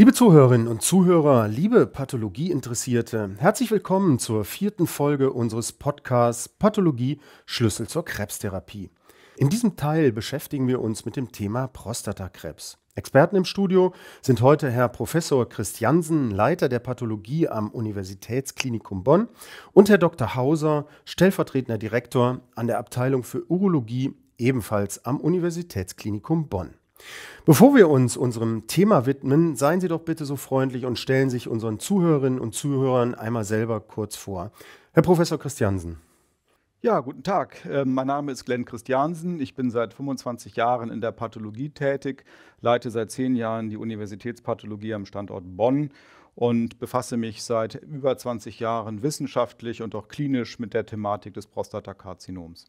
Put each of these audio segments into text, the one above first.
Liebe Zuhörerinnen und Zuhörer, liebe Pathologieinteressierte, herzlich willkommen zur vierten Folge unseres Podcasts Pathologie Schlüssel zur Krebstherapie. In diesem Teil beschäftigen wir uns mit dem Thema Prostatakrebs. Experten im Studio sind heute Herr Professor Christiansen, Leiter der Pathologie am Universitätsklinikum Bonn und Herr Dr. Hauser, stellvertretender Direktor an der Abteilung für Urologie, ebenfalls am Universitätsklinikum Bonn. Bevor wir uns unserem Thema widmen, seien Sie doch bitte so freundlich und stellen sich unseren Zuhörerinnen und Zuhörern einmal selber kurz vor. Herr Professor Christiansen. Ja, guten Tag. Äh, mein Name ist Glenn Christiansen. Ich bin seit 25 Jahren in der Pathologie tätig, leite seit zehn Jahren die Universitätspathologie am Standort Bonn und befasse mich seit über 20 Jahren wissenschaftlich und auch klinisch mit der Thematik des Prostatakarzinoms.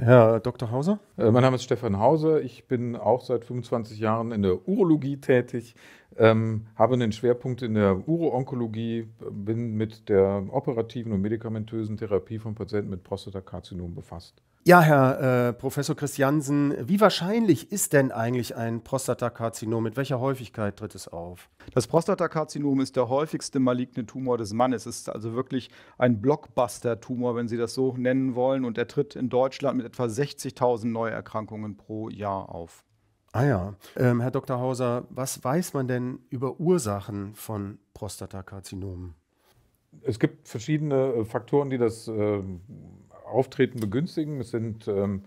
Herr Dr. Hauser? Äh, mein Name ist Stefan Hauser. Ich bin auch seit 25 Jahren in der Urologie tätig. Ähm, habe einen Schwerpunkt in der Uroonkologie, bin mit der operativen und medikamentösen Therapie von Patienten mit Prostatakarzinom befasst. Ja, Herr äh, Professor Christiansen, wie wahrscheinlich ist denn eigentlich ein Prostatakarzinom? Mit welcher Häufigkeit tritt es auf? Das Prostatakarzinom ist der häufigste maligne Tumor des Mannes. Es ist also wirklich ein Blockbuster-Tumor, wenn Sie das so nennen wollen. Und er tritt in Deutschland mit etwa 60.000 Neuerkrankungen pro Jahr auf. Ah ja. Ähm, Herr Dr. Hauser, was weiß man denn über Ursachen von Prostatakarzinomen? Es gibt verschiedene äh, Faktoren, die das äh, Auftreten begünstigen. Es sind ähm,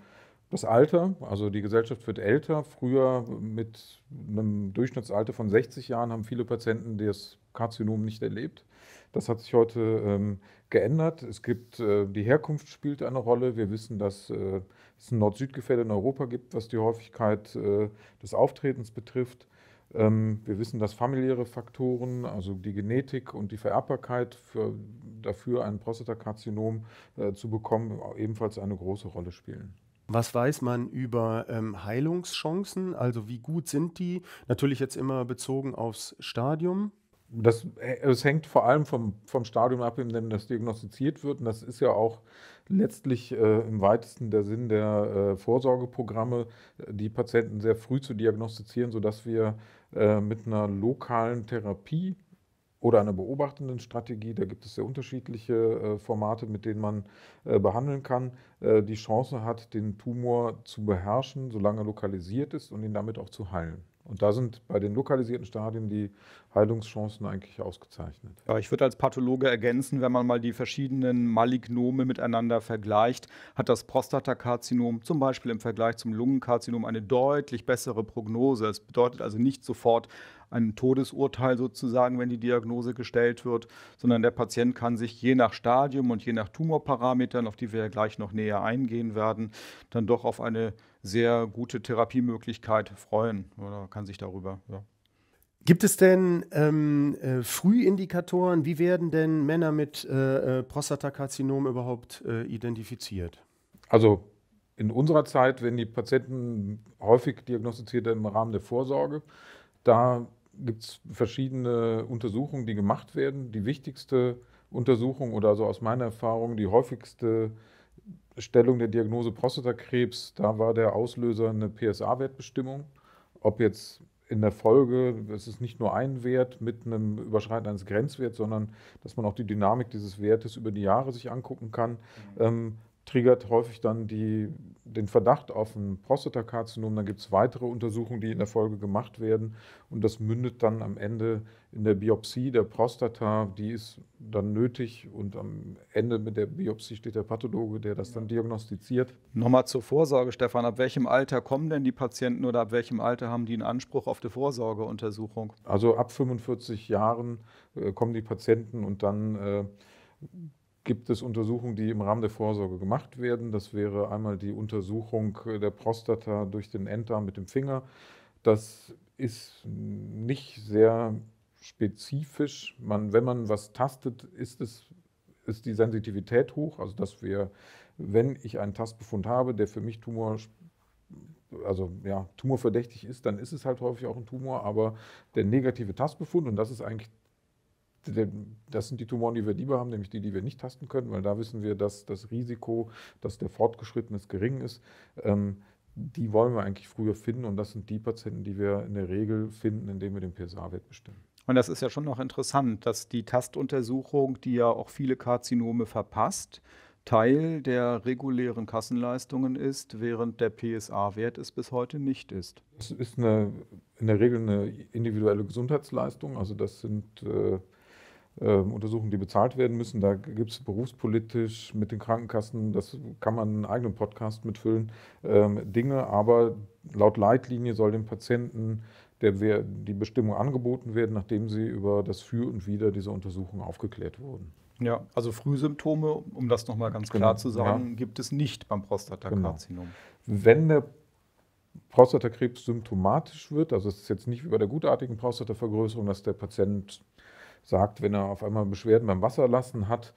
das Alter, also die Gesellschaft wird älter. Früher mit einem Durchschnittsalter von 60 Jahren haben viele Patienten das Karzinom nicht erlebt. Das hat sich heute ähm, geändert. Es gibt, äh, die Herkunft spielt eine Rolle. Wir wissen, dass äh, es ein Nord-Süd-Gefälle in Europa gibt, was die Häufigkeit äh, des Auftretens betrifft. Ähm, wir wissen, dass familiäre Faktoren, also die Genetik und die Vererbbarkeit für, dafür, ein Prostatakarzinom äh, zu bekommen, ebenfalls eine große Rolle spielen. Was weiß man über ähm, Heilungschancen? Also wie gut sind die? Natürlich jetzt immer bezogen aufs Stadium das, äh, es hängt vor allem vom, vom Stadium ab, in dem das diagnostiziert wird. Und das ist ja auch letztlich äh, im weitesten der Sinn der äh, Vorsorgeprogramme, die Patienten sehr früh zu diagnostizieren, sodass wir äh, mit einer lokalen Therapie oder einer beobachtenden Strategie, da gibt es sehr unterschiedliche äh, Formate, mit denen man äh, behandeln kann, die Chance hat, den Tumor zu beherrschen, solange er lokalisiert ist und ihn damit auch zu heilen. Und da sind bei den lokalisierten Stadien die Heilungschancen eigentlich ausgezeichnet. Ja, ich würde als Pathologe ergänzen, wenn man mal die verschiedenen Malignome miteinander vergleicht, hat das Prostatakarzinom zum Beispiel im Vergleich zum Lungenkarzinom eine deutlich bessere Prognose. Es bedeutet also nicht sofort ein Todesurteil sozusagen, wenn die Diagnose gestellt wird, sondern der Patient kann sich je nach Stadium und je nach Tumorparametern, auf die wir ja gleich noch näher eingehen werden, dann doch auf eine sehr gute Therapiemöglichkeit freuen oder kann sich darüber. Ja. Gibt es denn ähm, äh, Frühindikatoren? Wie werden denn Männer mit äh, äh Prostatakarzinom überhaupt äh, identifiziert? Also in unserer Zeit werden die Patienten häufig diagnostiziert im Rahmen der Vorsorge. Da gibt es verschiedene Untersuchungen, die gemacht werden. Die wichtigste Untersuchung oder so also aus meiner Erfahrung die häufigste Stellung der Diagnose Prostatakrebs, da war der Auslöser eine PSA-Wertbestimmung. Ob jetzt in der Folge, es ist nicht nur ein Wert mit einem Überschreiten eines Grenzwerts, sondern dass man auch die Dynamik dieses Wertes über die Jahre sich angucken kann. Mhm. Ähm, triggert häufig dann die, den Verdacht auf ein Prostatakarzinom. Dann gibt es weitere Untersuchungen, die in der Folge gemacht werden. Und das mündet dann am Ende in der Biopsie der Prostata. Die ist dann nötig und am Ende mit der Biopsie steht der Pathologe, der das dann diagnostiziert. Nochmal zur Vorsorge, Stefan. Ab welchem Alter kommen denn die Patienten oder ab welchem Alter haben die einen Anspruch auf die Vorsorgeuntersuchung? Also ab 45 Jahren äh, kommen die Patienten und dann... Äh, gibt es Untersuchungen, die im Rahmen der Vorsorge gemacht werden. Das wäre einmal die Untersuchung äh, der Prostata durch den Enddarm mit dem Finger. Das ist nicht sehr spezifisch. Man, wenn man was tastet, ist, es, ist die Sensitivität hoch. Also dass wir, wenn ich einen Tastbefund habe, der für mich Tumor also ja, tumorverdächtig ist, dann ist es halt häufig auch ein Tumor, aber der negative Tastbefund, und das ist eigentlich das sind die Tumoren, die wir lieber haben, nämlich die, die wir nicht tasten können, weil da wissen wir, dass das Risiko, dass der fortgeschritten ist, gering ist. Ähm, die wollen wir eigentlich früher finden und das sind die Patienten, die wir in der Regel finden, indem wir den PSA-Wert bestimmen. Und das ist ja schon noch interessant, dass die Tastuntersuchung, die ja auch viele Karzinome verpasst, Teil der regulären Kassenleistungen ist, während der PSA-Wert es bis heute nicht ist. Es ist eine, in der Regel eine individuelle Gesundheitsleistung. Also das sind äh, ähm, Untersuchungen, die bezahlt werden müssen. Da gibt es berufspolitisch mit den Krankenkassen, das kann man einen eigenen Podcast mitfüllen, ähm, Dinge, aber laut Leitlinie soll dem Patienten der, die Bestimmung angeboten werden, nachdem sie über das Für und Wider dieser Untersuchung aufgeklärt wurden. Ja, also Frühsymptome, um das nochmal ganz genau, klar genau. zu sagen, ja. gibt es nicht beim Prostatakarzinom. Genau. Wenn der Prostatakrebs symptomatisch wird, also es ist jetzt nicht wie bei der gutartigen Prostatavergrößerung, dass der Patient sagt, wenn er auf einmal Beschwerden beim Wasserlassen hat,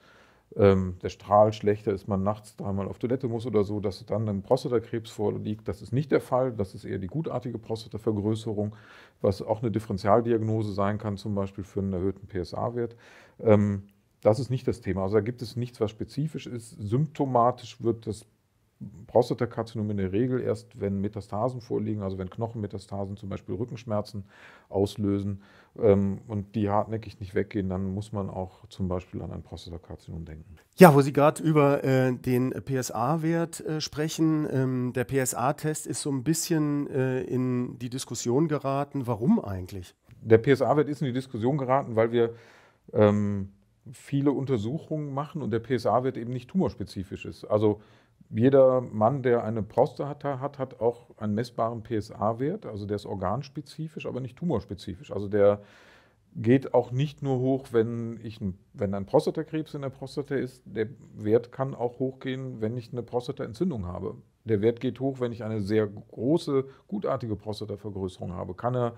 ähm, der Strahl schlechter ist, man nachts dreimal auf Toilette muss oder so, dass dann ein Prostatakrebs vorliegt. Das ist nicht der Fall. Das ist eher die gutartige Prostatavergrößerung, was auch eine Differentialdiagnose sein kann, zum Beispiel für einen erhöhten PSA-Wert. Ähm, das ist nicht das Thema. Also da gibt es nichts, was spezifisch ist. Symptomatisch wird das Prostatakarzinom in der Regel erst, wenn Metastasen vorliegen, also wenn Knochenmetastasen zum Beispiel Rückenschmerzen auslösen ähm, und die hartnäckig nicht weggehen, dann muss man auch zum Beispiel an ein Prostatakarzinom denken. Ja, wo Sie gerade über äh, den PSA-Wert äh, sprechen, ähm, der PSA-Test ist so ein bisschen äh, in die Diskussion geraten. Warum eigentlich? Der PSA-Wert ist in die Diskussion geraten, weil wir ähm, viele Untersuchungen machen und der PSA-Wert eben nicht tumorspezifisch ist. Also jeder Mann, der eine Prostata hat, hat auch einen messbaren PSA-Wert. Also der ist organspezifisch, aber nicht tumorspezifisch. Also der geht auch nicht nur hoch, wenn, ich, wenn ein Prostatakrebs in der Prostata ist. Der Wert kann auch hochgehen, wenn ich eine Prostataentzündung habe. Der Wert geht hoch, wenn ich eine sehr große, gutartige Prostatavergrößerung habe. Kann er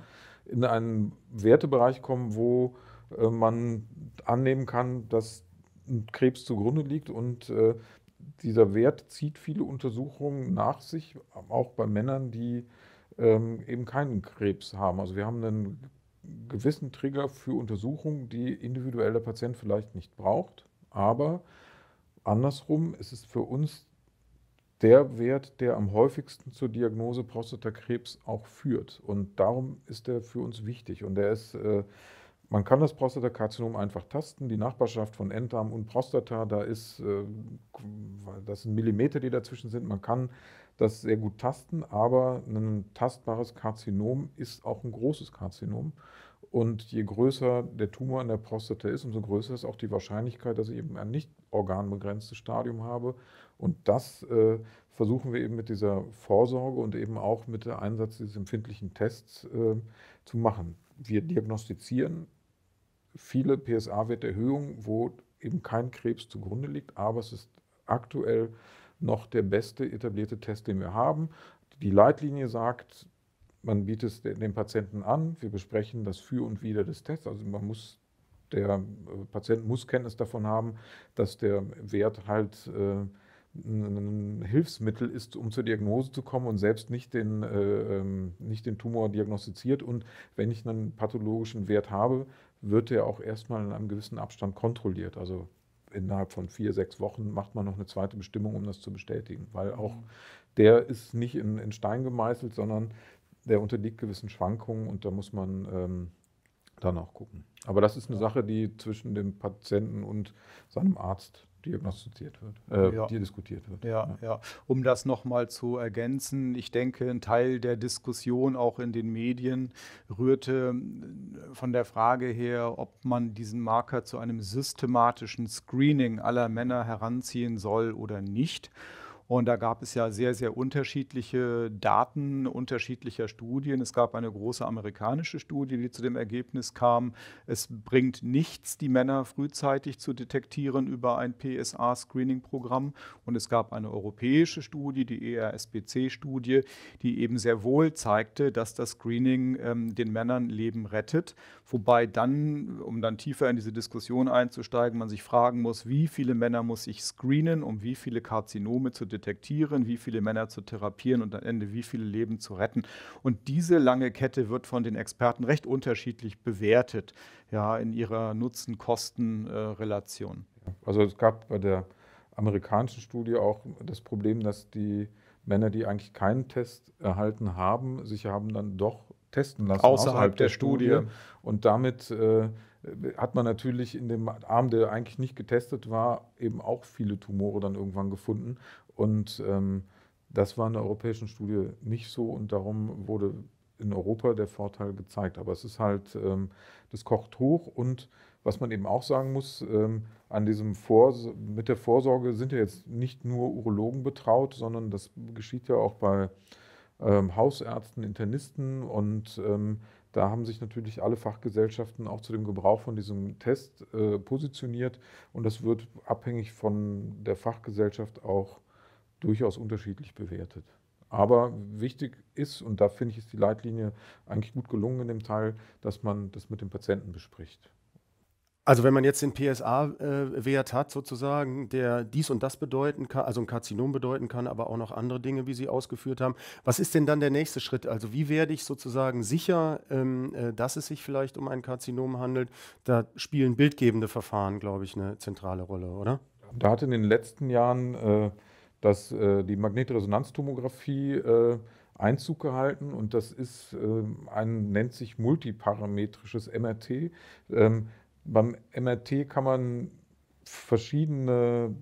in einen Wertebereich kommen, wo äh, man annehmen kann, dass ein Krebs zugrunde liegt und äh, dieser Wert zieht viele Untersuchungen nach sich, auch bei Männern, die ähm, eben keinen Krebs haben. Also wir haben einen gewissen Trigger für Untersuchungen, die individuell der Patient vielleicht nicht braucht. Aber andersrum ist es für uns der Wert, der am häufigsten zur Diagnose Prostatakrebs auch führt. Und darum ist er für uns wichtig. Und er ist äh, man kann das Prostatakarzinom einfach tasten, die Nachbarschaft von Enddarm und Prostata, da ist, äh, das sind Millimeter, die dazwischen sind. Man kann das sehr gut tasten, aber ein tastbares Karzinom ist auch ein großes Karzinom. Und je größer der Tumor an der Prostata ist, umso größer ist auch die Wahrscheinlichkeit, dass ich eben ein nicht organbegrenztes Stadium habe. Und das äh, versuchen wir eben mit dieser Vorsorge und eben auch mit dem Einsatz dieses empfindlichen Tests äh, zu machen. Wir diagnostizieren viele PSA-Werterhöhungen, wo eben kein Krebs zugrunde liegt, aber es ist aktuell noch der beste etablierte Test, den wir haben. Die Leitlinie sagt, man bietet es dem Patienten an, wir besprechen das Für und Wider des Tests, also man muss der äh, Patient muss Kenntnis davon haben, dass der Wert halt äh, ein Hilfsmittel ist, um zur Diagnose zu kommen und selbst nicht den, äh, ähm, nicht den Tumor diagnostiziert. Und wenn ich einen pathologischen Wert habe, wird der auch erstmal in einem gewissen Abstand kontrolliert. Also innerhalb von vier, sechs Wochen macht man noch eine zweite Bestimmung, um das zu bestätigen, weil auch mhm. der ist nicht in, in, Stein gemeißelt, sondern der unterliegt gewissen Schwankungen und da muss man ähm, auch gucken. Aber das ist eine ja. Sache, die zwischen dem Patienten und seinem Arzt diagnostiziert wird, äh, ja. diskutiert wird. Ja, ja. ja. Um das nochmal zu ergänzen, ich denke, ein Teil der Diskussion auch in den Medien rührte äh, von der Frage her, ob man diesen Marker zu einem systematischen Screening aller Männer heranziehen soll oder nicht. Und da gab es ja sehr, sehr unterschiedliche Daten unterschiedlicher Studien. Es gab eine große amerikanische Studie, die zu dem Ergebnis kam, es bringt nichts, die Männer frühzeitig zu detektieren über ein PSA-Screening-Programm. Und es gab eine europäische Studie, die ERSBC-Studie, die eben sehr wohl zeigte, dass das Screening ähm, den Männern Leben rettet. Wobei dann, um dann tiefer in diese Diskussion einzusteigen, man sich fragen muss, wie viele Männer muss ich screenen, um wie viele Karzinome zu detektieren detektieren, wie viele Männer zu therapieren und am Ende wie viele Leben zu retten. Und diese lange Kette wird von den Experten recht unterschiedlich bewertet, ja, in ihrer Nutzen-Kosten-Relation. Also es gab bei der amerikanischen Studie auch das Problem, dass die Männer, die eigentlich keinen Test erhalten haben, sich haben dann doch testen lassen außerhalb, außerhalb der, der Studie. Studie. Und damit äh, hat man natürlich in dem Arm, der eigentlich nicht getestet war, eben auch viele Tumore dann irgendwann gefunden. Und ähm, das war in der europäischen Studie nicht so und darum wurde in Europa der Vorteil gezeigt. Aber es ist halt, ähm, das kocht hoch und was man eben auch sagen muss, ähm, an diesem Vor mit der Vorsorge sind ja jetzt nicht nur Urologen betraut, sondern das geschieht ja auch bei ähm, Hausärzten, Internisten und ähm, da haben sich natürlich alle Fachgesellschaften auch zu dem Gebrauch von diesem Test äh, positioniert und das wird abhängig von der Fachgesellschaft auch durchaus unterschiedlich bewertet. Aber wichtig ist, und da finde ich, ist die Leitlinie eigentlich gut gelungen in dem Teil, dass man das mit dem Patienten bespricht. Also wenn man jetzt den PSA-Wert äh, hat sozusagen, der dies und das bedeuten kann, also ein Karzinom bedeuten kann, aber auch noch andere Dinge, wie Sie ausgeführt haben, was ist denn dann der nächste Schritt? Also wie werde ich sozusagen sicher, ähm, äh, dass es sich vielleicht um ein Karzinom handelt? Da spielen bildgebende Verfahren, glaube ich, eine zentrale Rolle, oder? Da hat in den letzten Jahren äh, dass äh, die Magnetresonanztomographie äh, Einzug gehalten und das ist äh, ein, nennt sich multiparametrisches MRT. Ähm, beim MRT kann man verschiedene,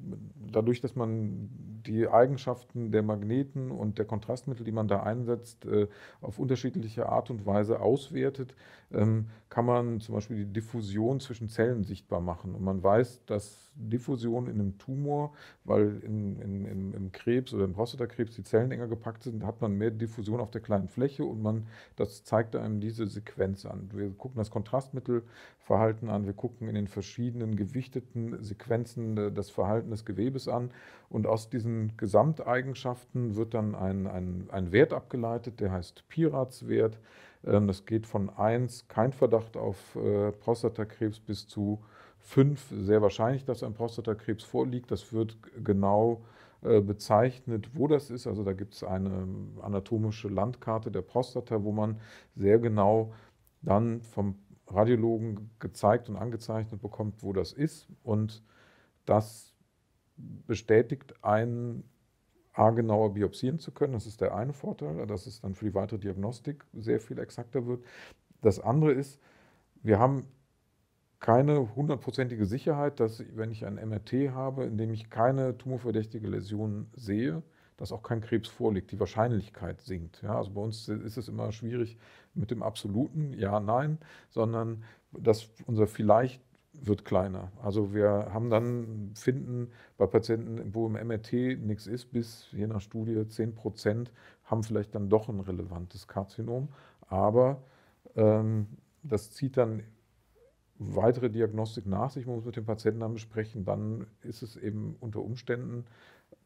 dadurch, dass man die Eigenschaften der Magneten und der Kontrastmittel, die man da einsetzt, äh, auf unterschiedliche Art und Weise auswertet, ähm, kann man zum Beispiel die Diffusion zwischen Zellen sichtbar machen. Und man weiß, dass Diffusion in einem Tumor, weil in, in, in, im Krebs oder im Prostatakrebs die Zellen enger gepackt sind, hat man mehr Diffusion auf der kleinen Fläche und man, das zeigt einem diese Sequenz an. Wir gucken das Kontrastmittelverhalten an, wir gucken in den verschiedenen gewichteten Sequenzen äh, das Verhalten des Gewebes an und aus diesen Gesamteigenschaften wird dann ein, ein, ein Wert abgeleitet, der heißt Piratswert. wert ähm, das geht von 1, kein Verdacht auf äh, Prostatakrebs, bis zu 5, sehr wahrscheinlich, dass ein Prostatakrebs vorliegt. Das wird genau äh, bezeichnet, wo das ist. Also da gibt es eine ähm, anatomische Landkarte der Prostata, wo man sehr genau dann vom Radiologen gezeigt und angezeichnet bekommt, wo das ist. Und das bestätigt einen A, genauer biopsieren zu können. Das ist der eine Vorteil, dass es dann für die weitere Diagnostik sehr viel exakter wird. Das andere ist, wir haben keine hundertprozentige Sicherheit, dass wenn ich ein MRT habe, in dem ich keine tumorverdächtige Läsion sehe, dass auch kein Krebs vorliegt. Die Wahrscheinlichkeit sinkt. Ja, also bei uns ist es immer schwierig mit dem absoluten Ja, Nein, sondern dass unser vielleicht wird kleiner. Also wir haben dann, finden bei Patienten, wo im MRT nichts ist, bis je nach Studie 10 Prozent haben vielleicht dann doch ein relevantes Karzinom. Aber ähm, das zieht dann weitere Diagnostik nach sich. Man muss mit dem Patienten dann besprechen. Dann ist es eben unter Umständen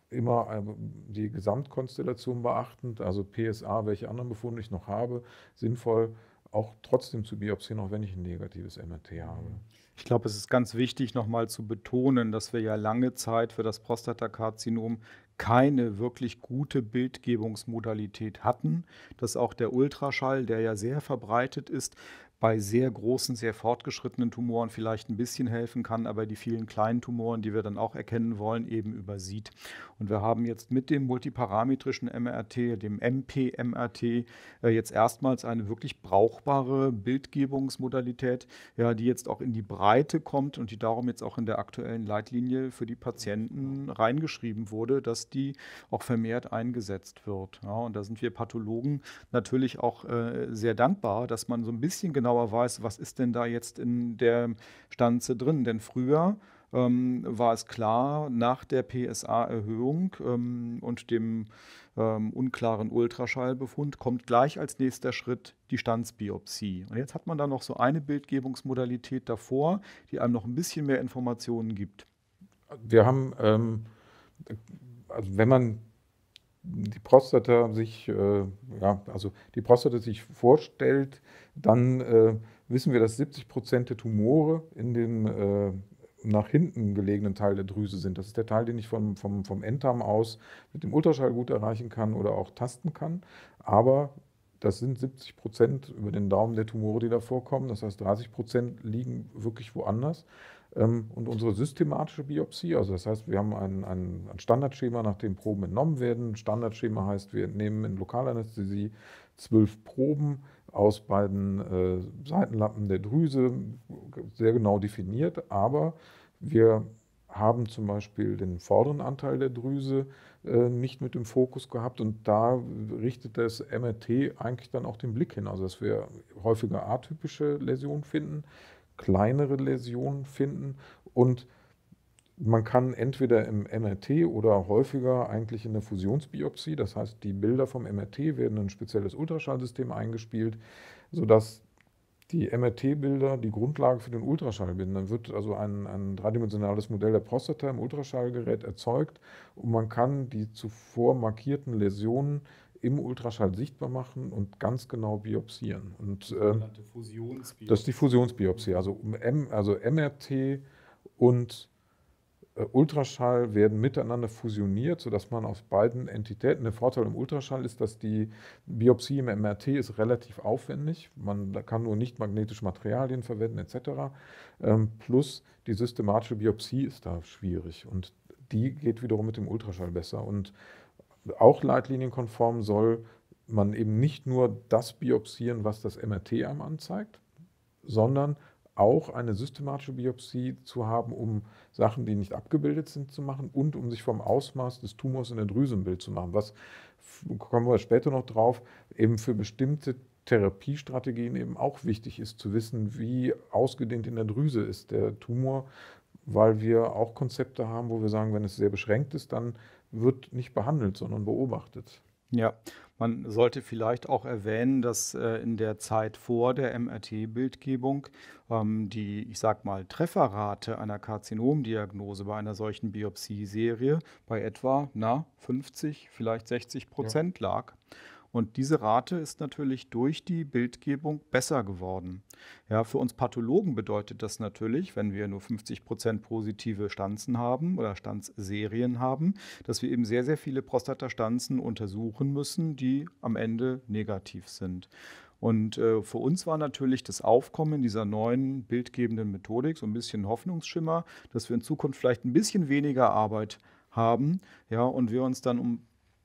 immer ähm, die Gesamtkonstellation beachtend, also PSA, welche anderen Befunde ich noch habe, sinnvoll auch trotzdem zu biopsieren, auch wenn ich ein negatives MRT habe. Mhm. Ich glaube, es ist ganz wichtig, nochmal zu betonen, dass wir ja lange Zeit für das Prostatakarzinom keine wirklich gute Bildgebungsmodalität hatten, dass auch der Ultraschall, der ja sehr verbreitet ist, bei sehr großen, sehr fortgeschrittenen Tumoren vielleicht ein bisschen helfen kann, aber die vielen kleinen Tumoren, die wir dann auch erkennen wollen, eben übersieht. Und wir haben jetzt mit dem multiparametrischen MRT, dem MPMRT, äh, jetzt erstmals eine wirklich brauchbare Bildgebungsmodalität, ja, die jetzt auch in die Breite kommt und die darum jetzt auch in der aktuellen Leitlinie für die Patienten reingeschrieben wurde, dass die auch vermehrt eingesetzt wird. Ja, und da sind wir Pathologen natürlich auch äh, sehr dankbar, dass man so ein bisschen genau genauer weiß, was ist denn da jetzt in der Stanze drin. Denn früher ähm, war es klar, nach der PSA-Erhöhung ähm, und dem ähm, unklaren Ultraschallbefund kommt gleich als nächster Schritt die Stanzbiopsie. Und jetzt hat man da noch so eine Bildgebungsmodalität davor, die einem noch ein bisschen mehr Informationen gibt. Wir haben, ähm, also wenn man die Prostata sich, äh, ja, also die Prostata sich vorstellt, dann äh, wissen wir, dass 70 Prozent der Tumore in dem äh, nach hinten gelegenen Teil der Drüse sind. Das ist der Teil, den ich vom, vom, vom Enddarm aus mit dem Ultraschall gut erreichen kann oder auch tasten kann. Aber das sind 70 Prozent über den Daumen der Tumore, die da vorkommen. Das heißt, 30 Prozent liegen wirklich woanders. Ähm, und unsere systematische Biopsie, also das heißt, wir haben ein, ein, ein, Standardschema, nach dem Proben entnommen werden. Standardschema heißt, wir entnehmen in Lokalanästhesie zwölf Proben aus beiden äh, Seitenlappen der Drüse, sehr genau definiert, aber wir haben zum Beispiel den vorderen Anteil der Drüse äh, nicht mit dem Fokus gehabt und da richtet das MRT eigentlich dann auch den Blick hin, also dass wir häufiger atypische Läsionen finden kleinere Läsionen finden und man kann entweder im MRT oder häufiger eigentlich in der Fusionsbiopsie, das heißt, die Bilder vom MRT werden in ein spezielles Ultraschallsystem eingespielt, sodass die MRT-Bilder die Grundlage für den Ultraschall bilden. Dann wird also ein, ein dreidimensionales Modell der Prostata im Ultraschallgerät erzeugt und man kann die zuvor markierten Läsionen im Ultraschall sichtbar machen und ganz genau biopsieren. Und, äh, das ist die Fusionsbiopsie. Also, M, also MRT und äh, Ultraschall werden miteinander fusioniert, sodass man aus beiden Entitäten, der Vorteil im Ultraschall ist, dass die Biopsie im MRT ist relativ aufwendig, man kann nur nicht magnetische Materialien verwenden etc. Ähm, plus die systematische Biopsie ist da schwierig und die geht wiederum mit dem Ultraschall besser und auch leitlinienkonform soll man eben nicht nur das biopsieren, was das MRT einem anzeigt, sondern auch eine systematische Biopsie zu haben, um Sachen, die nicht abgebildet sind, zu machen und um sich vom Ausmaß des Tumors in der Drüse ein Bild zu machen. Was kommen wir später noch drauf, eben für bestimmte Therapiestrategien eben auch wichtig ist, zu wissen, wie ausgedehnt in der Drüse ist der Tumor, weil wir auch Konzepte haben, wo wir sagen, wenn es sehr beschränkt ist, dann wird nicht behandelt, sondern beobachtet. Ja, man sollte vielleicht auch erwähnen, dass äh, in der Zeit vor der MRT-Bildgebung ähm, die, ich sag mal, Trefferrate einer Karzinomdiagnose bei einer solchen Biopsieserie bei etwa na, 50, vielleicht 60 Prozent ja. lag. Und diese Rate ist natürlich durch die Bildgebung besser geworden. Ja, für uns Pathologen bedeutet das natürlich, wenn wir nur 50 Prozent positive Stanzen haben oder Stanzserien haben, dass wir eben sehr, sehr viele Prostatastanzen untersuchen müssen, die am Ende negativ sind. Und äh, für uns war natürlich das Aufkommen dieser neuen bildgebenden Methodik so ein bisschen Hoffnungsschimmer, dass wir in Zukunft vielleicht ein bisschen weniger Arbeit haben, ja, und wir uns dann um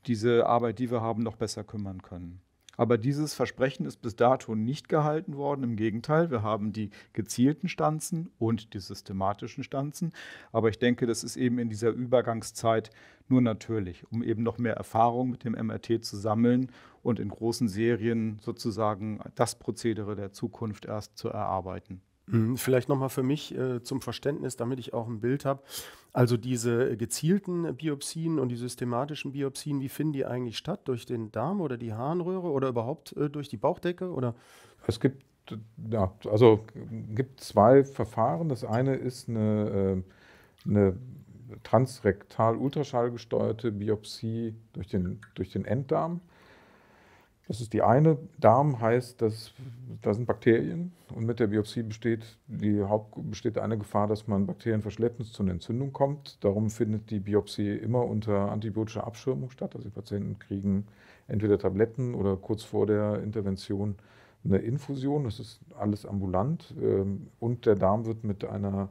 diese Arbeit, die wir haben, noch besser kümmern können. Aber dieses Versprechen ist bis dato nicht gehalten worden. Im Gegenteil, wir haben die gezielten Stanzen und die systematischen Stanzen. Aber ich denke, das ist eben in dieser Übergangszeit nur natürlich, um eben noch mehr Erfahrung mit dem MRT zu sammeln und in großen Serien sozusagen das Prozedere der Zukunft erst zu erarbeiten. Hm, vielleicht nochmal für mich äh, zum Verständnis, damit ich auch ein Bild habe. Also diese gezielten Biopsien und die systematischen Biopsien, wie finden die eigentlich statt? Durch den Darm oder die Harnröhre oder überhaupt äh, durch die Bauchdecke? Oder? Es gibt, ja, also gibt zwei Verfahren. Das eine ist eine, äh, eine transrektal ultraschallgesteuerte Biopsie durch den, durch den Enddarm. Das ist die eine. Darm heißt, dass, da sind Bakterien und mit der Biopsie besteht, die Haupt, besteht eine Gefahr, dass man Bakterien verschleppend zu einer Entzündung kommt. Darum findet die Biopsie immer unter antibiotischer Abschirmung statt. Also die Patienten kriegen entweder Tabletten oder kurz vor der Intervention eine Infusion. Das ist alles ambulant ähm, und der Darm wird mit einer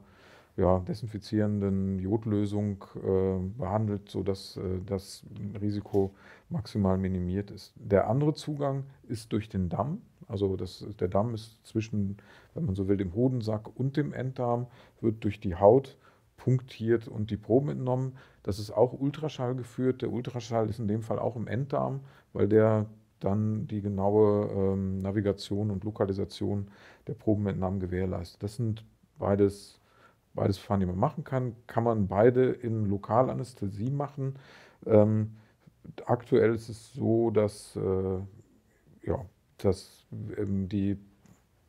ja, desinfizierenden Jodlösung äh, behandelt, sodass äh, das Risiko maximal minimiert ist. Der andere Zugang ist durch den Damm. Also das, der Damm ist zwischen, wenn man so will, dem Hodensack und dem Enddarm, wird durch die Haut punktiert und die Proben entnommen. Das ist auch Ultraschall geführt. Der Ultraschall ist in dem Fall auch im Enddarm, weil der dann die genaue ähm, Navigation und Lokalisation der Probenentnahmen gewährleistet. Das sind beides beides Verfahren, die man machen kann, kann man beide in Lokalanästhesie machen. Ähm, aktuell ist es so, dass, äh, ja, dass ähm, die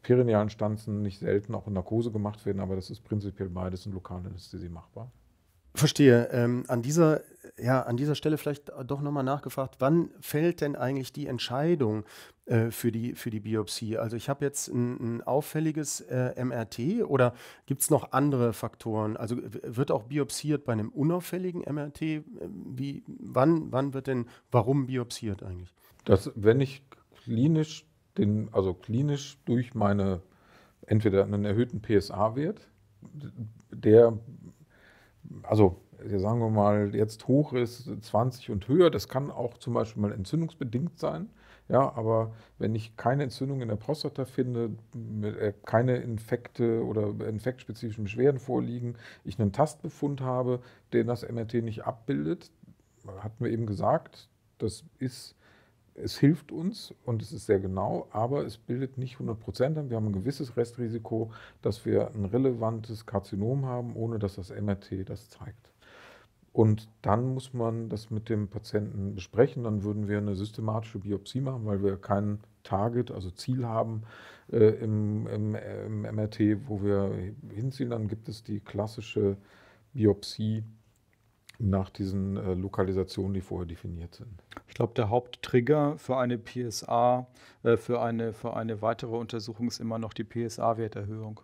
perinealen Stanzen nicht selten auch in Narkose gemacht werden, aber das ist prinzipiell beides in Lokalanästhesie machbar. Verstehe. Ähm, an dieser ja, an dieser Stelle vielleicht doch nochmal nachgefragt, wann fällt denn eigentlich die Entscheidung äh, für, die, für die Biopsie? Also ich habe jetzt ein, ein auffälliges äh, MRT oder gibt es noch andere Faktoren? Also wird auch biopsiert bei einem unauffälligen MRT? Ähm, wie, wann, wann wird denn, warum biopsiert eigentlich? Das, wenn ich klinisch, den, also klinisch durch meine, entweder einen erhöhten PSA-Wert, der also sagen wir mal, jetzt hoch ist 20 und höher, das kann auch zum Beispiel mal entzündungsbedingt sein. Ja, aber wenn ich keine Entzündung in der Prostata finde, äh, keine Infekte oder infektspezifischen Beschwerden vorliegen, ich einen Tastbefund habe, den das MRT nicht abbildet, hatten wir eben gesagt, das ist es hilft uns und es ist sehr genau, aber es bildet nicht 100 Prozent Wir haben ein gewisses Restrisiko, dass wir ein relevantes Karzinom haben, ohne dass das MRT das zeigt. Und dann muss man das mit dem Patienten besprechen. Dann würden wir eine systematische Biopsie machen, weil wir kein Target, also Ziel haben äh, im, im, äh, im, MRT, wo wir hinziehen. Dann gibt es die klassische Biopsie nach diesen äh, Lokalisationen, die vorher definiert sind. Ich glaube, der Haupttrigger für eine PSA, äh, für, eine, für eine weitere Untersuchung ist immer noch die PSA-Werterhöhung.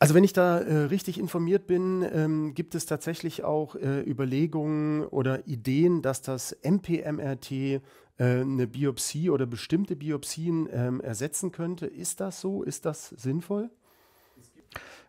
Also wenn ich da äh, richtig informiert bin, ähm, gibt es tatsächlich auch äh, Überlegungen oder Ideen, dass das MPMRT äh, eine Biopsie oder bestimmte Biopsien ähm, ersetzen könnte. Ist das so? Ist das sinnvoll?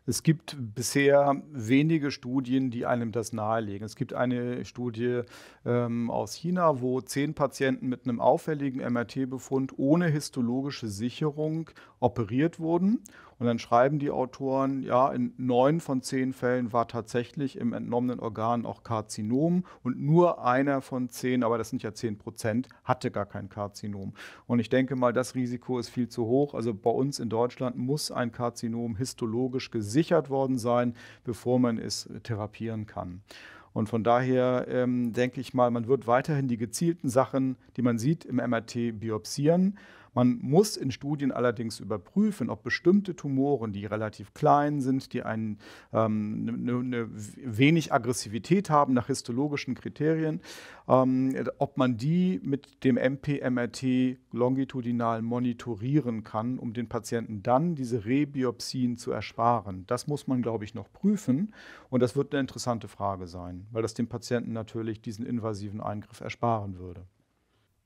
Es gibt bisher wenige Studien, die einem das nahelegen. Es gibt eine Studie ähm, aus China, wo zehn Patienten mit einem auffälligen MRT-Befund ohne histologische Sicherung operiert wurden und dann schreiben die Autoren, ja, in neun von zehn Fällen war tatsächlich im entnommenen Organ auch Karzinom und nur einer von zehn, aber das sind ja zehn Prozent, hatte gar kein Karzinom. Und ich denke mal, das Risiko ist viel zu hoch. Also bei uns in Deutschland muss ein Karzinom histologisch gesichert worden sein, bevor man es therapieren kann. Und von daher ähm, denke ich mal, man wird weiterhin die gezielten Sachen, die man sieht, im MRT biopsieren. Man muss in Studien allerdings überprüfen, ob bestimmte Tumoren, die relativ klein sind, die eine ähm, ne, ne, ne wenig Aggressivität haben nach histologischen Kriterien, ähm, ob man die mit dem MPMRT longitudinal monitorieren kann, um den Patienten dann diese Rebiopsien zu ersparen. Das muss man, glaube ich, noch prüfen. Und das wird eine interessante Frage sein, weil das dem Patienten natürlich diesen invasiven Eingriff ersparen würde.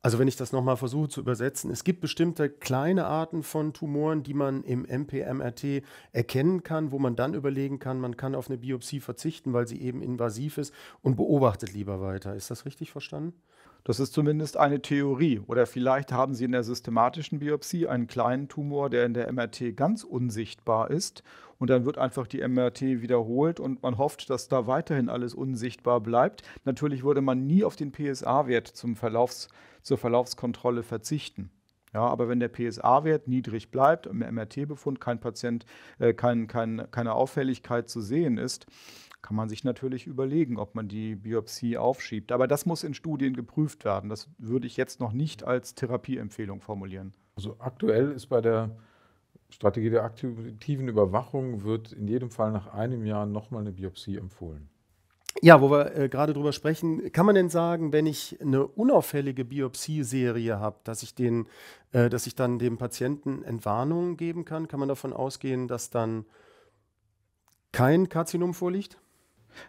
Also wenn ich das nochmal versuche zu übersetzen, es gibt bestimmte kleine Arten von Tumoren, die man im MPMRT erkennen kann, wo man dann überlegen kann, man kann auf eine Biopsie verzichten, weil sie eben invasiv ist und beobachtet lieber weiter. Ist das richtig verstanden? Das ist zumindest eine Theorie. Oder vielleicht haben Sie in der systematischen Biopsie einen kleinen Tumor, der in der MRT ganz unsichtbar ist und dann wird einfach die MRT wiederholt und man hofft, dass da weiterhin alles unsichtbar bleibt. Natürlich würde man nie auf den PSA-Wert Verlaufs, zur Verlaufskontrolle verzichten. Ja, aber wenn der PSA-Wert niedrig bleibt, im MRT-Befund kein Patient, äh, kein, kein, keine Auffälligkeit zu sehen ist, kann man sich natürlich überlegen, ob man die Biopsie aufschiebt. Aber das muss in Studien geprüft werden. Das würde ich jetzt noch nicht als Therapieempfehlung formulieren. Also aktuell ist bei der Strategie der aktiven Überwachung wird in jedem Fall nach einem Jahr nochmal eine Biopsie empfohlen. Ja, wo wir äh, gerade drüber sprechen, kann man denn sagen, wenn ich eine unauffällige Biopsieserie habe, dass ich äh, dass ich dann dem Patienten Entwarnungen geben kann? Kann man davon ausgehen, dass dann kein Karzinom vorliegt?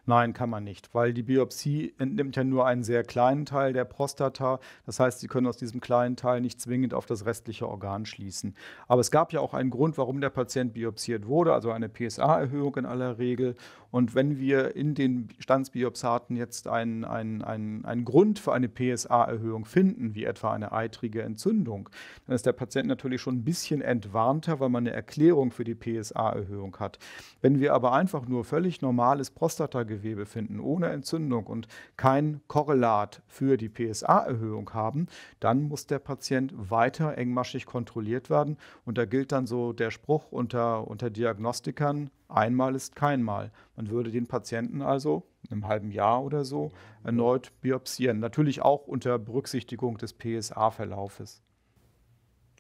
Nein, kann man nicht, weil die Biopsie entnimmt ja nur einen sehr kleinen Teil der Prostata. Das heißt, Sie können aus diesem kleinen Teil nicht zwingend auf das restliche Organ schließen. Aber es gab ja auch einen Grund, warum der Patient biopsiert wurde, also eine PSA-Erhöhung in aller Regel. Und wenn wir in den Stanzbiopsaten jetzt einen, einen, einen, einen Grund für eine PSA-Erhöhung finden, wie etwa eine eitrige Entzündung, dann ist der Patient natürlich schon ein bisschen entwarnter, weil man eine Erklärung für die PSA-Erhöhung hat. Wenn wir aber einfach nur völlig normales Prostatagewebe finden, ohne Entzündung und kein Korrelat für die PSA-Erhöhung haben, dann muss der Patient weiter engmaschig kontrolliert werden. Und da gilt dann so der Spruch unter, unter Diagnostikern, Einmal ist keinmal. Man würde den Patienten also in einem halben Jahr oder so erneut biopsieren. Natürlich auch unter Berücksichtigung des PSA-Verlaufes.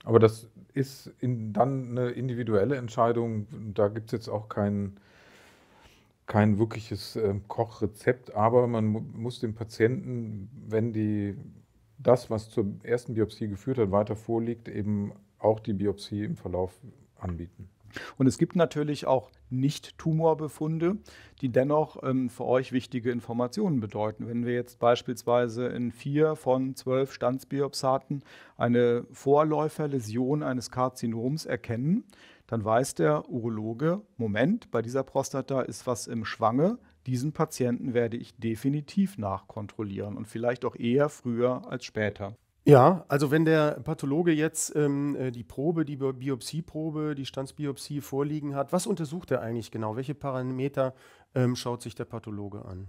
Aber das ist in, dann eine individuelle Entscheidung. Da gibt es jetzt auch keinen kein wirkliches äh, Kochrezept, aber man mu muss dem Patienten, wenn die, das, was zur ersten Biopsie geführt hat, weiter vorliegt, eben auch die Biopsie im Verlauf anbieten. Und es gibt natürlich auch Nicht-Tumorbefunde, die dennoch ähm, für euch wichtige Informationen bedeuten. Wenn wir jetzt beispielsweise in vier von zwölf Standsbiopsaten eine Vorläuferläsion eines Karzinoms erkennen, dann weiß der Urologe, Moment, bei dieser Prostata ist was im Schwange, diesen Patienten werde ich definitiv nachkontrollieren und vielleicht auch eher früher als später. Ja, also wenn der Pathologe jetzt ähm, äh, die Probe, die Biopsieprobe, die Stanzbiopsie vorliegen hat, was untersucht er eigentlich genau? Welche Parameter ähm, schaut sich der Pathologe an?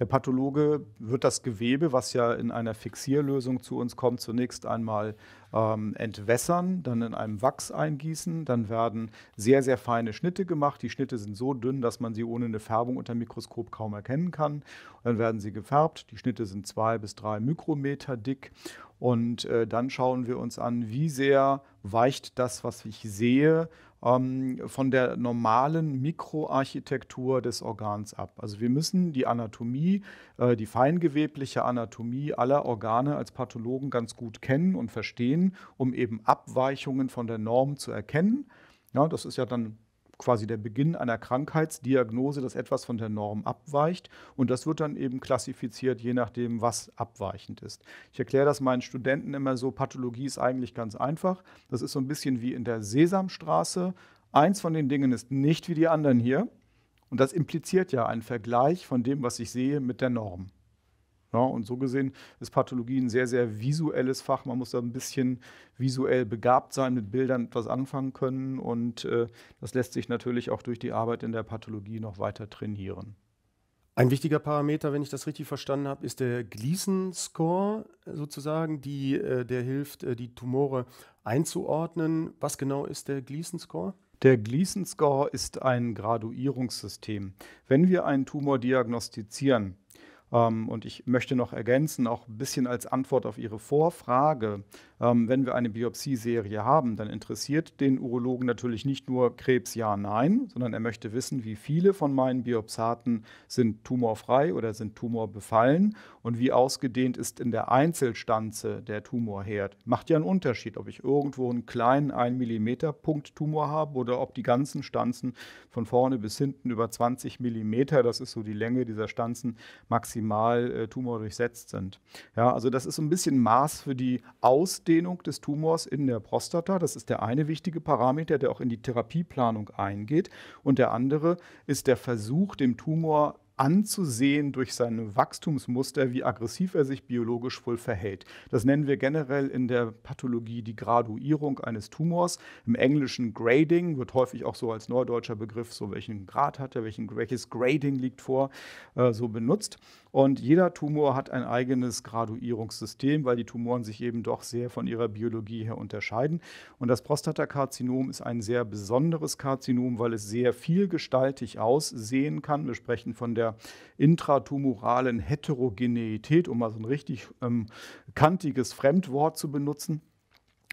Der Pathologe wird das Gewebe, was ja in einer Fixierlösung zu uns kommt, zunächst einmal ähm, entwässern, dann in einem Wachs eingießen. Dann werden sehr, sehr feine Schnitte gemacht. Die Schnitte sind so dünn, dass man sie ohne eine Färbung unter dem Mikroskop kaum erkennen kann. Dann werden sie gefärbt. Die Schnitte sind zwei bis drei Mikrometer dick. Und äh, dann schauen wir uns an, wie sehr weicht das, was ich sehe, ähm, von der normalen Mikroarchitektur des Organs ab. Also wir müssen die Anatomie, äh, die feingewebliche Anatomie aller Organe als Pathologen ganz gut kennen und verstehen, um eben Abweichungen von der Norm zu erkennen. Ja, das ist ja dann quasi der Beginn einer Krankheitsdiagnose, dass etwas von der Norm abweicht. Und das wird dann eben klassifiziert, je nachdem, was abweichend ist. Ich erkläre das meinen Studenten immer so, Pathologie ist eigentlich ganz einfach. Das ist so ein bisschen wie in der Sesamstraße. Eins von den Dingen ist nicht wie die anderen hier. Und das impliziert ja einen Vergleich von dem, was ich sehe, mit der Norm. Ja, ne? und so gesehen ist Pathologie ein sehr, sehr visuelles Fach. Man muss da ein bisschen visuell begabt sein, mit Bildern etwas anfangen können. Und äh, das lässt sich natürlich auch durch die Arbeit in der Pathologie noch weiter trainieren. Ein wichtiger Parameter, wenn ich das richtig verstanden habe, ist der Gleason-Score sozusagen, die, äh, der hilft, äh, die Tumore einzuordnen. Was genau ist der Gleason-Score? Der Gleason-Score ist ein Graduierungssystem. Wenn wir einen Tumor diagnostizieren, ähm, und ich möchte noch ergänzen, auch ein bisschen als Antwort auf Ihre Vorfrage, ähm, wenn wir eine Biopsieserie haben, dann interessiert den Urologen natürlich nicht nur Krebs, ja, nein, sondern er möchte wissen, wie viele von meinen Biopsaten sind tumorfrei oder sind tumorbefallen und wie ausgedehnt ist in der Einzelstanze der Tumorherd. Macht ja einen Unterschied, ob ich irgendwo einen kleinen 1 mm Punkt Tumor habe oder ob die ganzen Stanzen von vorne bis hinten über 20 mm, das ist so die Länge dieser Stanzen, maximal maximal äh, tumordurchsetzt sind. Ja, also das ist so ein bisschen Maß für die Ausdehnung des Tumors in der Prostata. Das ist der eine wichtige Parameter, der auch in die Therapieplanung eingeht. Und der andere ist der Versuch, dem Tumor anzusehen durch seine Wachstumsmuster, wie aggressiv er sich biologisch wohl verhält. Das nennen wir generell in der Pathologie die Graduierung eines Tumors. Im Englischen Grading wird häufig auch so als neudeutscher Begriff, so welchen Grad hat er, welchen, welches Grading liegt vor, äh, so benutzt. Und jeder Tumor hat ein eigenes Graduierungssystem, weil die Tumoren sich eben doch sehr von ihrer Biologie her unterscheiden. Und das Prostatakarzinom ist ein sehr besonderes Karzinom, weil es sehr vielgestaltig aussehen kann. Wir sprechen von der intratumoralen Heterogeneität, um mal so ein richtig ähm, kantiges Fremdwort zu benutzen.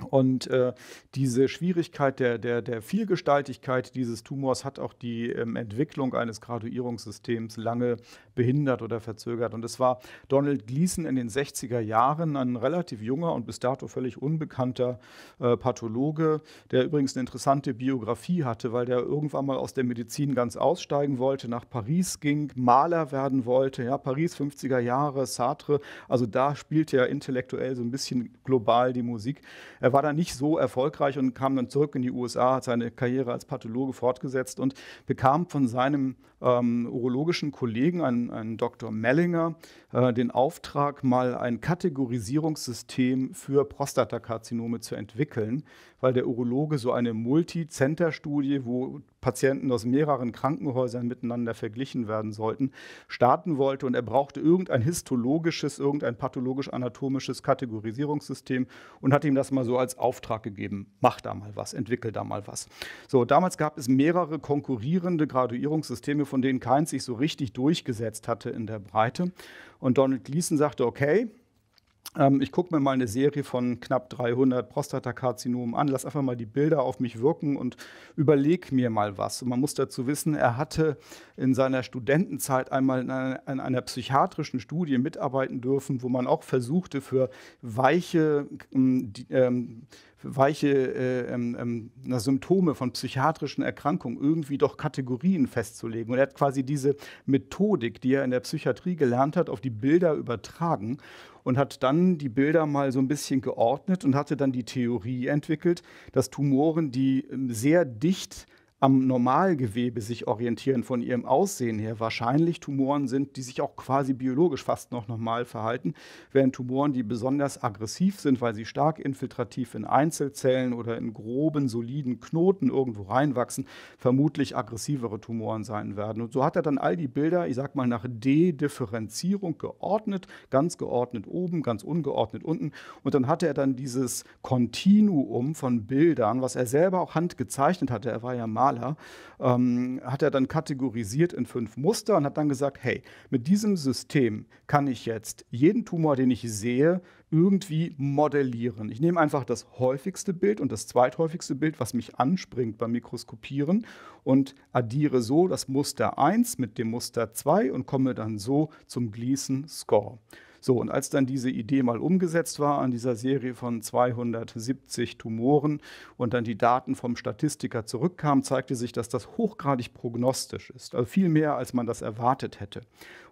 Und äh, diese Schwierigkeit der, der, der, Vielgestaltigkeit dieses Tumors hat auch die ähm, Entwicklung eines Graduierungssystems lange behindert oder verzögert. Und es war Donald Gleason in den 60er Jahren, ein relativ junger und bis dato völlig unbekannter äh, Pathologe, der übrigens eine interessante Biografie hatte, weil der irgendwann mal aus der Medizin ganz aussteigen wollte, nach Paris ging, Maler werden wollte. Ja, Paris 50er Jahre, Sartre. Also da spielt er intellektuell so ein bisschen global die Musik. Er war dann nicht so erfolgreich und kam dann zurück in die USA, hat seine Karriere als Pathologe fortgesetzt und bekam von seinem ähm, urologischen Kollegen, einen, einen Dr. Mellinger, äh, den Auftrag, mal ein Kategorisierungssystem für Prostatakarzinome zu entwickeln, weil der Urologe so eine Multi-Center-Studie, wo Patienten aus mehreren Krankenhäusern miteinander verglichen werden sollten, starten wollte und er brauchte irgendein histologisches, irgendein pathologisch-anatomisches Kategorisierungssystem und hat ihm das mal so als Auftrag gegeben. Mach da mal was, entwickel da mal was. So, damals gab es mehrere konkurrierende Graduierungssysteme von denen keins sich so richtig durchgesetzt hatte in der Breite. Und Donald Gleason sagte, okay, ähm, ich gucke mir mal eine Serie von knapp 300 Prostatakarzinomen an, lass einfach mal die Bilder auf mich wirken und überleg mir mal was. Und man muss dazu wissen, er hatte in seiner Studentenzeit einmal in einer, in einer psychiatrischen Studie mitarbeiten dürfen, wo man auch versuchte, für weiche ähm, die, ähm, weiche äh, ähm, äh, Symptome von psychiatrischen Erkrankungen irgendwie doch Kategorien festzulegen. Und er hat quasi diese Methodik, die er in der Psychiatrie gelernt hat, auf die Bilder übertragen und hat dann die Bilder mal so ein bisschen geordnet und hatte dann die Theorie entwickelt, dass Tumoren, die ähm, sehr dicht am Normalgewebe sich orientieren von ihrem Aussehen her, wahrscheinlich Tumoren sind, die sich auch quasi biologisch fast noch normal verhalten, während Tumoren, die besonders aggressiv sind, weil sie stark infiltrativ in Einzelzellen oder in groben, soliden Knoten irgendwo reinwachsen, vermutlich aggressivere Tumoren sein werden. Und so hat er dann all die Bilder, ich sag mal, nach D-Differenzierung geordnet, ganz geordnet oben, ganz ungeordnet unten. Und dann hatte er dann dieses Kontinuum von Bildern, was er selber auch handgezeichnet hatte. Er war ja Maler Maler, ähm, hat er dann kategorisiert in fünf Muster und hat dann gesagt, hey, mit diesem System kann ich jetzt jeden Tumor, den ich sehe, irgendwie modellieren. Ich nehme einfach das häufigste Bild und das zweithäufigste Bild, was mich anspringt beim Mikroskopieren und addiere so das Muster 1 mit dem Muster 2 und komme dann so zum Gleason Score. So, und als dann diese Idee mal umgesetzt war an dieser Serie von 270 Tumoren und dann die Daten vom Statistiker zurückkamen, zeigte sich, dass das hochgradig prognostisch ist, also viel mehr, als man das erwartet hätte.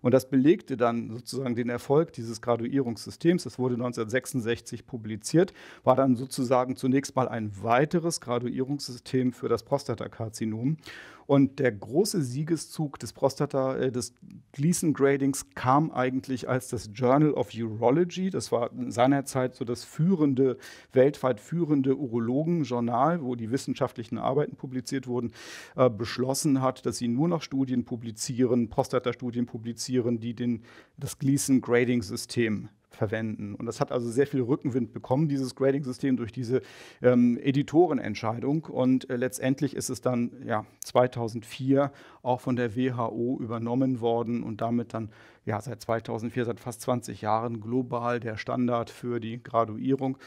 Und das belegte dann sozusagen den Erfolg dieses Graduierungssystems. Das wurde 1966 publiziert, war dann sozusagen zunächst mal ein weiteres Graduierungssystem für das Prostatakarzinom. Und der große Siegeszug des Prostata, äh, des Gleason-Gradings kam eigentlich als das Journal of Urology. Das war seinerzeit so das führende, weltweit führende Urologen-Journal, wo die wissenschaftlichen Arbeiten publiziert wurden, äh, beschlossen hat, dass sie nur noch Studien publizieren, Prostata-Studien publizieren, die den, das Gleason-Grading-System verwenden. Und das hat also sehr viel Rückenwind bekommen, dieses Grading-System, durch diese ähm, Editorenentscheidung. Und äh, letztendlich ist es dann ja, 2004 auch von der WHO übernommen worden und damit dann ja, seit 2004, seit fast 20 Jahren global der Standard für die Graduierung.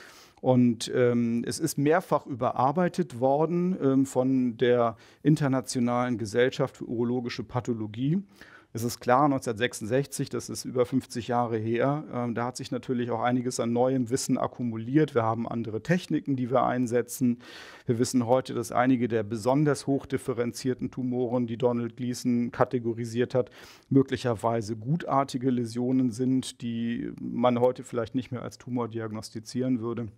Und ähm, es ist mehrfach überarbeitet worden ähm, von der Internationalen Gesellschaft für Urologische Pathologie. Es ist klar, 1966, das ist über 50 Jahre her, äh, da hat sich natürlich auch einiges an neuem Wissen akkumuliert. Wir haben andere Techniken, die wir einsetzen. Wir wissen heute, dass einige der besonders hochdifferenzierten Tumoren, die Donald Gleason kategorisiert hat, möglicherweise gutartige Läsionen sind, die man heute vielleicht nicht mehr als Tumor diagnostizieren würde.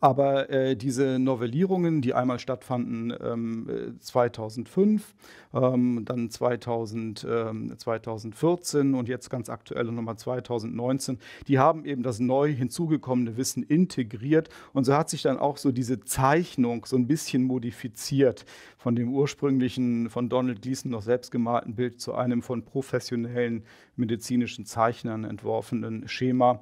Aber äh, diese Novellierungen, die einmal stattfanden ähm, 2005, äh, ähm, dann 2000, ähm, 2014 und jetzt ganz aktuell nochmal 2019, die haben eben das neu hinzugekommene Wissen integriert. Und so hat sich dann auch so diese Zeichnung so ein bisschen modifiziert von dem ursprünglichen, von Donald Gleason noch selbst gemalten Bild zu einem von professionellen medizinischen Zeichnern entworfenen Schema.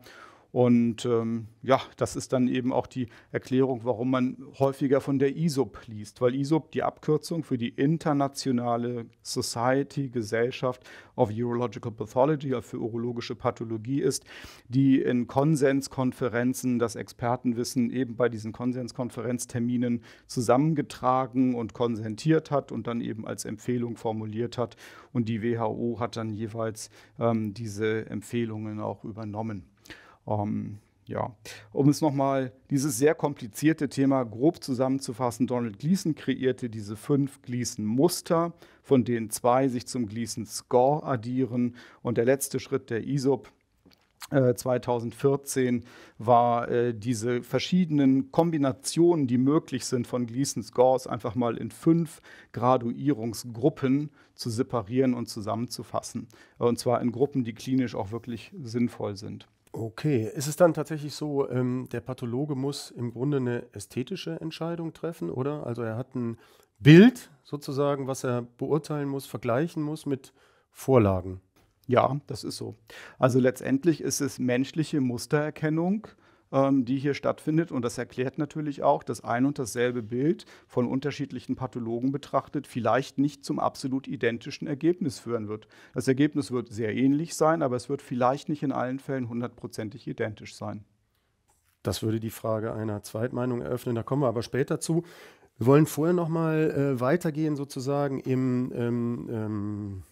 Und ähm, ja, das ist dann eben auch die Erklärung, warum man häufiger von der ISOP liest, weil ISOP die Abkürzung für die Internationale Society, Gesellschaft of Urological Pathology, also für urologische Pathologie ist, die in Konsenskonferenzen das Expertenwissen eben bei diesen Konsenskonferenzterminen zusammengetragen und konsentiert hat und dann eben als Empfehlung formuliert hat. Und die WHO hat dann jeweils ähm, diese Empfehlungen auch übernommen. Ähm, ja, um es nochmal, dieses sehr komplizierte Thema grob zusammenzufassen, Donald Gleason kreierte diese fünf Gleason-Muster, von denen zwei sich zum Gleason-Score addieren. Und der letzte Schritt der ISOP 2014 äh, war äh, diese verschiedenen Kombinationen, die möglich sind von Gleason Scores, einfach mal in fünf Graduierungsgruppen zu separieren und zusammenzufassen. Äh, und zwar in Gruppen, die klinisch auch wirklich sinnvoll sind. Okay, ist es dann tatsächlich so, ähm, der Pathologe muss im Grunde eine ästhetische Entscheidung treffen, oder? Also er hat ein Bild sozusagen, was er beurteilen muss, vergleichen muss mit Vorlagen. Ja, das ist so. Also letztendlich ist es menschliche Mustererkennung ähm, die hier stattfindet. Und das erklärt natürlich auch, dass ein und dasselbe Bild von unterschiedlichen Pathologen betrachtet vielleicht nicht zum absolut identischen Ergebnis führen wird. Das Ergebnis wird sehr ähnlich sein, aber es wird vielleicht nicht in allen Fällen hundertprozentig identisch sein. Das würde die Frage einer Zweitmeinung eröffnen. Da kommen wir aber später zu. Wir wollen vorher noch mal äh, weitergehen sozusagen im ähm, ähm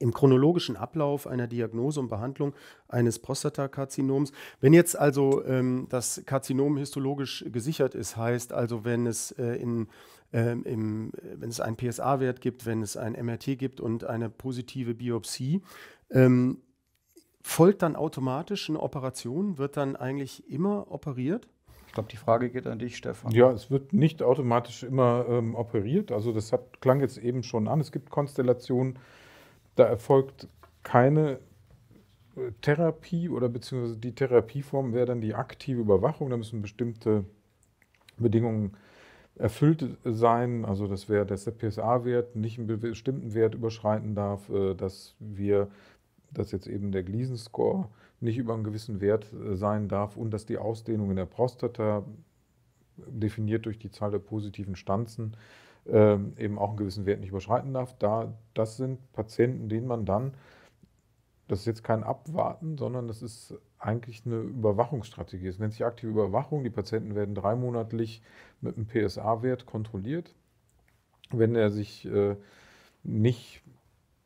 im chronologischen Ablauf einer Diagnose und Behandlung eines Prostatakarzinoms. Wenn jetzt also ähm, das Karzinom histologisch gesichert ist, heißt also, wenn es, äh, in, äh, im, wenn es einen PSA-Wert gibt, wenn es ein MRT gibt und eine positive Biopsie, ähm, folgt dann automatisch eine Operation? Wird dann eigentlich immer operiert? Ich glaube, die Frage geht an dich, Stefan. Ja, es wird nicht automatisch immer ähm, operiert. Also das hat, klang jetzt eben schon an. Es gibt Konstellationen, da erfolgt keine äh, Therapie oder beziehungsweise die Therapieform wäre dann die aktive Überwachung. Da müssen bestimmte Bedingungen erfüllt äh, sein. Also das wäre, dass der PSA-Wert nicht einen bestimmten Wert überschreiten darf, äh, dass wir, dass jetzt eben der Gleason-Score nicht über einen gewissen Wert sein darf und dass die Ausdehnung in der Prostata definiert durch die Zahl der positiven Stanzen ähm, eben auch einen gewissen Wert nicht überschreiten darf. Da, das sind Patienten, denen man dann, das ist jetzt kein Abwarten, sondern das ist eigentlich eine Überwachungsstrategie. Es nennt sich aktive Überwachung. Die Patienten werden dreimonatlich mit einem PSA-Wert kontrolliert. Wenn er sich äh, nicht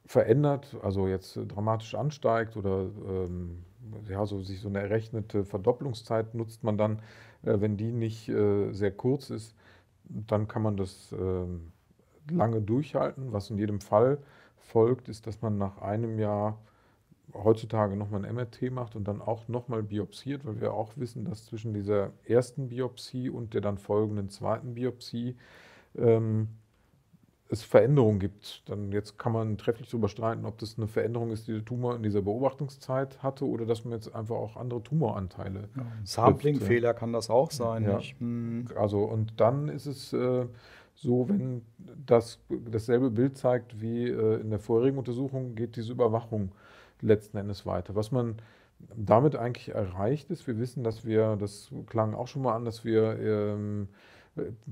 verändert, also jetzt dramatisch ansteigt oder ähm, ja, so sich so eine errechnete Verdopplungszeit nutzt man dann, äh, wenn die nicht äh, sehr kurz ist, dann kann man das äh, lange durchhalten. Was in jedem Fall folgt, ist, dass man nach einem Jahr heutzutage nochmal ein MRT macht und dann auch nochmal biopsiert, weil wir auch wissen, dass zwischen dieser ersten Biopsie und der dann folgenden zweiten Biopsie ähm, es Veränderungen gibt. Dann jetzt kann man trefflich darüber streiten, ob das eine Veränderung ist, die der Tumor in dieser Beobachtungszeit hatte oder dass man jetzt einfach auch andere Tumoranteile. Ja. sampling kann das auch sein. Ja. Hm. Also und dann ist es äh, so, wenn das dasselbe Bild zeigt wie äh, in der vorherigen Untersuchung, geht diese Überwachung letzten Endes weiter. Was man damit eigentlich erreicht ist, wir wissen, dass wir, das klang auch schon mal an, dass wir ähm,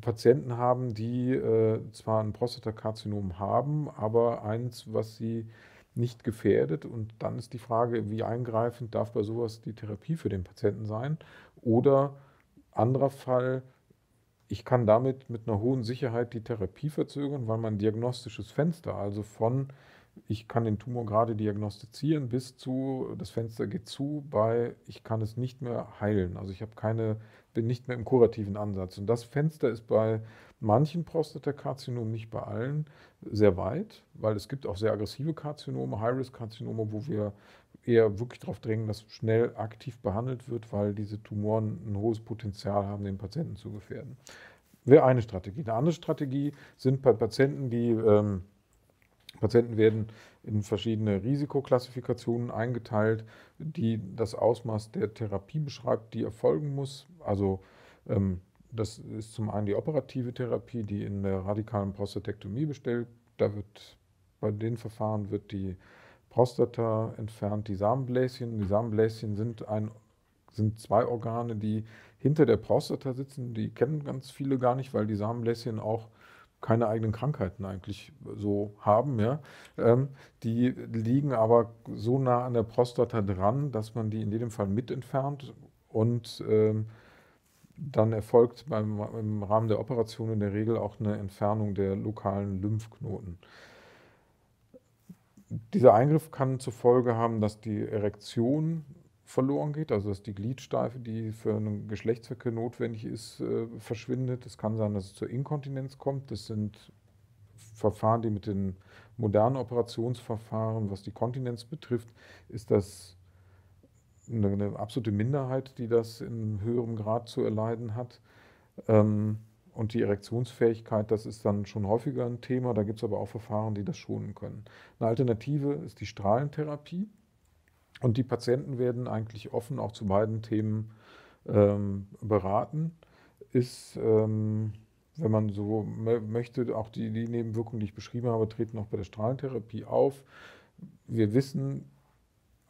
Patienten haben, die äh, zwar ein Prostatakarzinom haben, aber eins, was sie nicht gefährdet. Und dann ist die Frage, wie eingreifend darf bei sowas die Therapie für den Patienten sein? Oder anderer Fall, ich kann damit mit einer hohen Sicherheit die Therapie verzögern, weil mein diagnostisches Fenster, also von ich kann den Tumor gerade diagnostizieren bis zu das Fenster geht zu bei ich kann es nicht mehr heilen. Also ich habe keine bin nicht mehr im kurativen Ansatz. Und das Fenster ist bei manchen Prostatakarzinomen, nicht bei allen, sehr weit, weil es gibt auch sehr aggressive Karzinome, High-Risk-Karzinome, wo wir eher wirklich darauf drängen, dass schnell aktiv behandelt wird, weil diese Tumoren ein hohes Potenzial haben, den Patienten zu gefährden. Wäre eine Strategie. Eine andere Strategie sind bei Patienten, die ähm, Patienten werden in verschiedene Risikoklassifikationen eingeteilt, die das Ausmaß der Therapie beschreibt, die erfolgen muss. Also ähm, das ist zum einen die operative Therapie, die in der radikalen Prostatektomie bestellt. Da wird bei den Verfahren wird die Prostata entfernt, die Samenbläschen. Die Samenbläschen sind, ein, sind zwei Organe, die hinter der Prostata sitzen. Die kennen ganz viele gar nicht, weil die Samenbläschen auch keine eigenen Krankheiten eigentlich so haben. Ja. Ähm, die liegen aber so nah an der Prostata dran, dass man die in jedem Fall mit entfernt und ähm, dann erfolgt beim, im Rahmen der Operation in der Regel auch eine Entfernung der lokalen Lymphknoten. Dieser Eingriff kann zur Folge haben, dass die Erektion verloren geht, also dass die Gliedsteife, die für einen Geschlechtsverkehr notwendig ist, äh, verschwindet. Es kann sein, dass es zur Inkontinenz kommt. Das sind Verfahren, die mit den modernen Operationsverfahren, was die Kontinenz betrifft, ist das eine, eine, absolute Minderheit, die das in höherem Grad zu erleiden hat. Ähm, und die Erektionsfähigkeit, das ist dann schon häufiger ein Thema. Da gibt es aber auch Verfahren, die das schonen können. Eine Alternative ist die Strahlentherapie. Und die Patienten werden eigentlich offen auch zu beiden Themen ähm, beraten. Ist, ähm, wenn man so möchte, auch die, die Nebenwirkungen, die ich beschrieben habe, treten auch bei der Strahlentherapie auf. Wir wissen,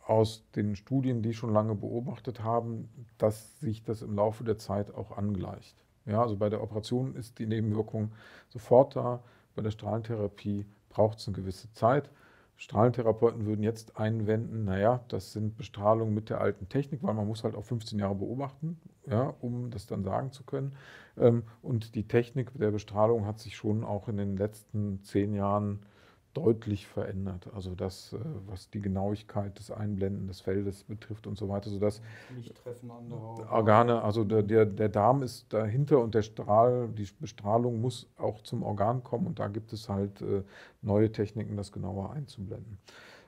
aus den Studien, die schon lange beobachtet haben, dass sich das im Laufe der Zeit auch angleicht. Ja, also bei der Operation ist die Nebenwirkung sofort da, bei der Strahlentherapie braucht es eine gewisse Zeit. Strahlentherapeuten würden jetzt einwenden, naja, das sind Bestrahlungen mit der alten Technik, weil man muss halt auch 15 Jahre beobachten, ja, um das dann sagen zu können. Ähm, und die Technik der Bestrahlung hat sich schon auch in den letzten zehn Jahren deutlich verändert. Also das, äh, was die Genauigkeit des Einblenden des Feldes betrifft und so weiter, sodass Organe, also der, der, der Darm ist dahinter und der Strahl, die Bestrahlung muss auch zum Organ kommen und da gibt es halt äh, neue Techniken, das genauer einzublenden.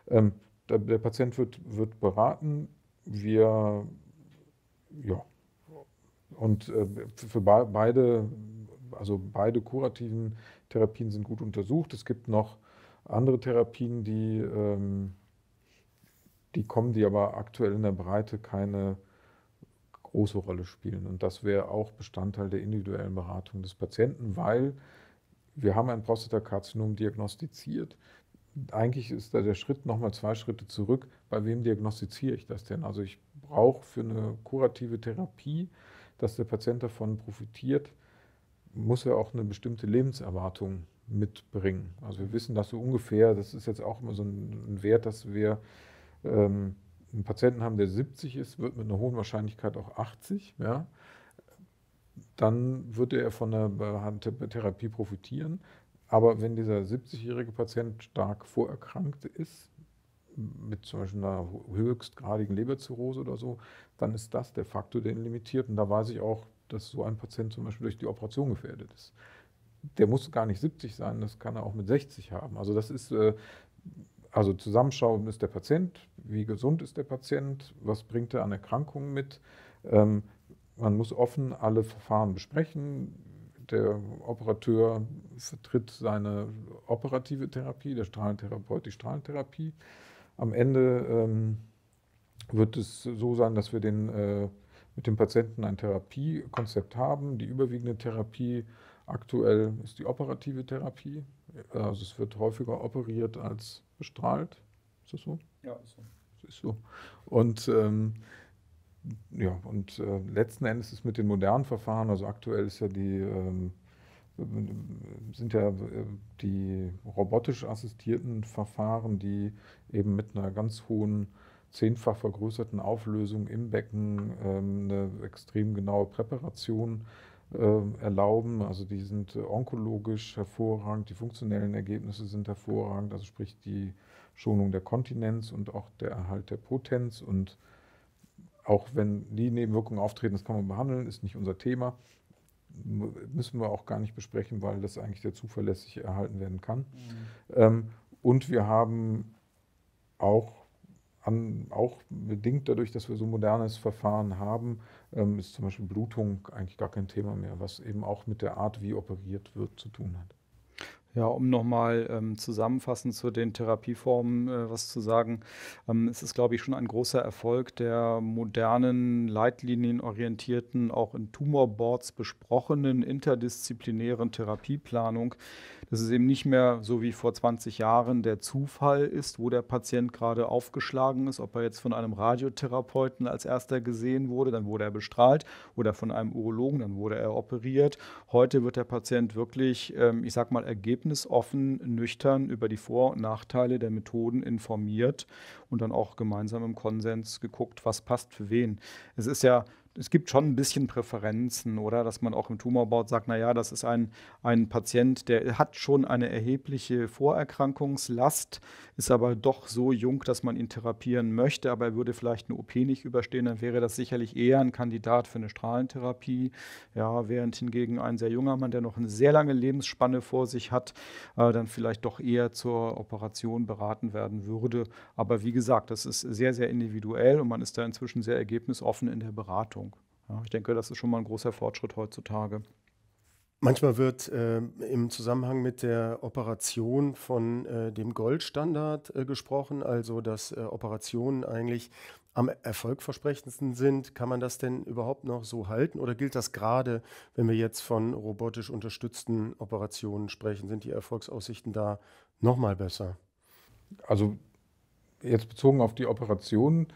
Ähm, der, der Patient wird, wird beraten, wir, ja, und äh, für beide, also beide kurativen Therapien sind gut untersucht. Es gibt noch andere Therapien, die, ähm, die kommen, die aber aktuell in der Breite keine große Rolle spielen. Und das wäre auch Bestandteil der individuellen Beratung des Patienten, weil wir haben ein Prostatakarzinom diagnostiziert. Eigentlich ist da der Schritt nochmal zwei Schritte zurück. Bei wem diagnostiziere ich das denn? Also ich brauche für eine kurative Therapie, dass der Patient davon profitiert, muss er auch eine bestimmte Lebenserwartung mitbringen. Also wir wissen das so ungefähr, das ist jetzt auch immer so ein, Wert, dass wir ähm, einen Patienten haben, der 70 ist, wird mit einer hohen Wahrscheinlichkeit auch 80, ja. dann würde er von der Therapie profitieren. Aber wenn dieser 70-jährige Patient stark vorerkrankt ist, mit zum Beispiel einer höchstgradigen Leberzirrhose oder so, dann ist das der Faktor, der ihn limitiert. Und da weiß ich auch, dass so ein Patient zum Beispiel durch die Operation gefährdet ist der muss gar nicht 70 sein, das kann er auch mit 60 haben. Also das ist, äh, also zusammenschauen ist der Patient, wie gesund ist der Patient, was bringt er an Erkrankungen mit. Ähm, man muss offen alle Verfahren besprechen. Der Operateur vertritt seine operative Therapie, der Strahlentherapeut die Strahlentherapie. Am Ende ähm, wird es so sein, dass wir den, äh, mit dem Patienten ein Therapiekonzept haben. Die überwiegende Therapie Aktuell ist die operative Therapie, also es wird häufiger operiert als bestrahlt. Ist das so? Ja, ist so. Ist so. Und ähm, ja, und äh, letzten Endes ist mit den modernen Verfahren, also aktuell ist ja die, ähm, sind ja äh, die robotisch assistierten Verfahren, die eben mit einer ganz hohen zehnfach vergrößerten Auflösung im Becken ähm, eine extrem genaue Präparation äh, ähm, erlauben. Also die sind äh, onkologisch hervorragend, die funktionellen Ergebnisse sind hervorragend, also sprich die Schonung der Kontinenz und auch der Erhalt der Potenz. Und auch wenn die Nebenwirkungen auftreten, das kann man behandeln, ist nicht unser Thema. Müssen wir auch gar nicht besprechen, weil das eigentlich sehr zuverlässig erhalten werden kann. Mhm. Ähm, und wir haben auch an, auch bedingt dadurch, dass wir so modernes Verfahren haben, ähm, ist zum Beispiel Blutung eigentlich gar kein Thema mehr, was eben auch mit der Art, wie operiert wird, zu tun hat. Ja, um nochmal ähm, zusammenfassend zu den Therapieformen äh, was zu sagen. Ähm, es ist, glaube ich, schon ein großer Erfolg der modernen, leitlinienorientierten, auch in Tumorboards besprochenen interdisziplinären Therapieplanung, dass es eben nicht mehr so wie vor 20 Jahren der Zufall ist, wo der Patient gerade aufgeschlagen ist, ob er jetzt von einem Radiotherapeuten als erster gesehen wurde, dann wurde er bestrahlt oder von einem Urologen, dann wurde er operiert. Heute wird der Patient wirklich, ähm, ich sag mal, ergebnis ergebnisoffen, nüchtern über die Vor- und Nachteile der Methoden informiert und dann auch gemeinsam im Konsens geguckt, was passt für wen. Es ist ja es gibt schon ein bisschen Präferenzen, oder? Dass man auch im Tumorboard sagt, naja, das ist ein, ein Patient, der hat schon eine erhebliche Vorerkrankungslast, ist aber doch so jung, dass man ihn therapieren möchte, aber er würde vielleicht eine OP nicht überstehen, dann wäre das sicherlich eher ein Kandidat für eine Strahlentherapie. Ja, während hingegen ein sehr junger Mann, der noch eine sehr lange Lebensspanne vor sich hat, äh, dann vielleicht doch eher zur Operation beraten werden würde. Aber wie gesagt, das ist sehr, sehr individuell und man ist da inzwischen sehr ergebnisoffen in der Beratung. Ja, ich denke, das ist schon mal ein großer Fortschritt heutzutage. Manchmal wird äh, im Zusammenhang mit der Operation von äh, dem Goldstandard äh, gesprochen, also dass äh, Operationen eigentlich am erfolgversprechendsten sind. Kann man das denn überhaupt noch so halten oder gilt das gerade, wenn wir jetzt von robotisch unterstützten Operationen sprechen? Sind die Erfolgsaussichten da nochmal besser? Also jetzt bezogen auf die Operationen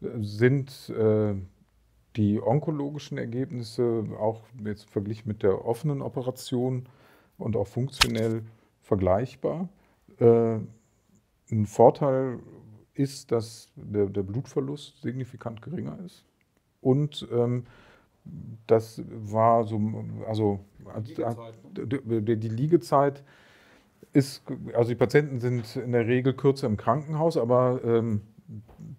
äh, sind äh, die onkologischen Ergebnisse, auch jetzt verglichen mit der offenen Operation und auch funktionell vergleichbar. Äh, ein Vorteil ist, dass der, der, Blutverlust signifikant geringer ist. Und ähm, das war so, also die Liegezeit, ne? die, die Liegezeit ist, also die Patienten sind in der Regel kürzer im Krankenhaus, aber ähm,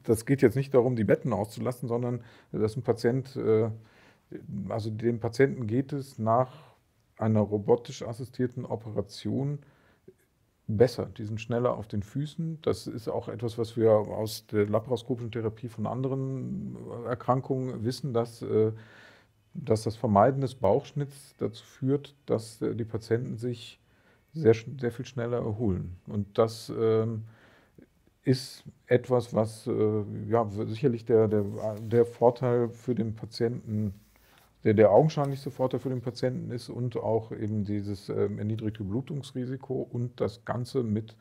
das geht jetzt nicht darum, die Betten auszulassen, sondern dass ein Patient, äh, also dem Patienten geht es nach einer robotisch assistierten Operation besser. Die sind schneller auf den Füßen. Das ist auch etwas, was wir aus der laparoskopischen Therapie von anderen äh, Erkrankungen wissen, dass, äh, dass das Vermeiden des Bauchschnitts dazu führt, dass die Patienten sich sehr, sehr viel schneller erholen. Und das ähm, ist etwas, was äh, ja, sicherlich der, der, der Vorteil für den Patienten, der, der augenscheinlichste Vorteil für den Patienten ist und auch eben dieses äh, erniedrigte Blutungsrisiko und das Ganze mit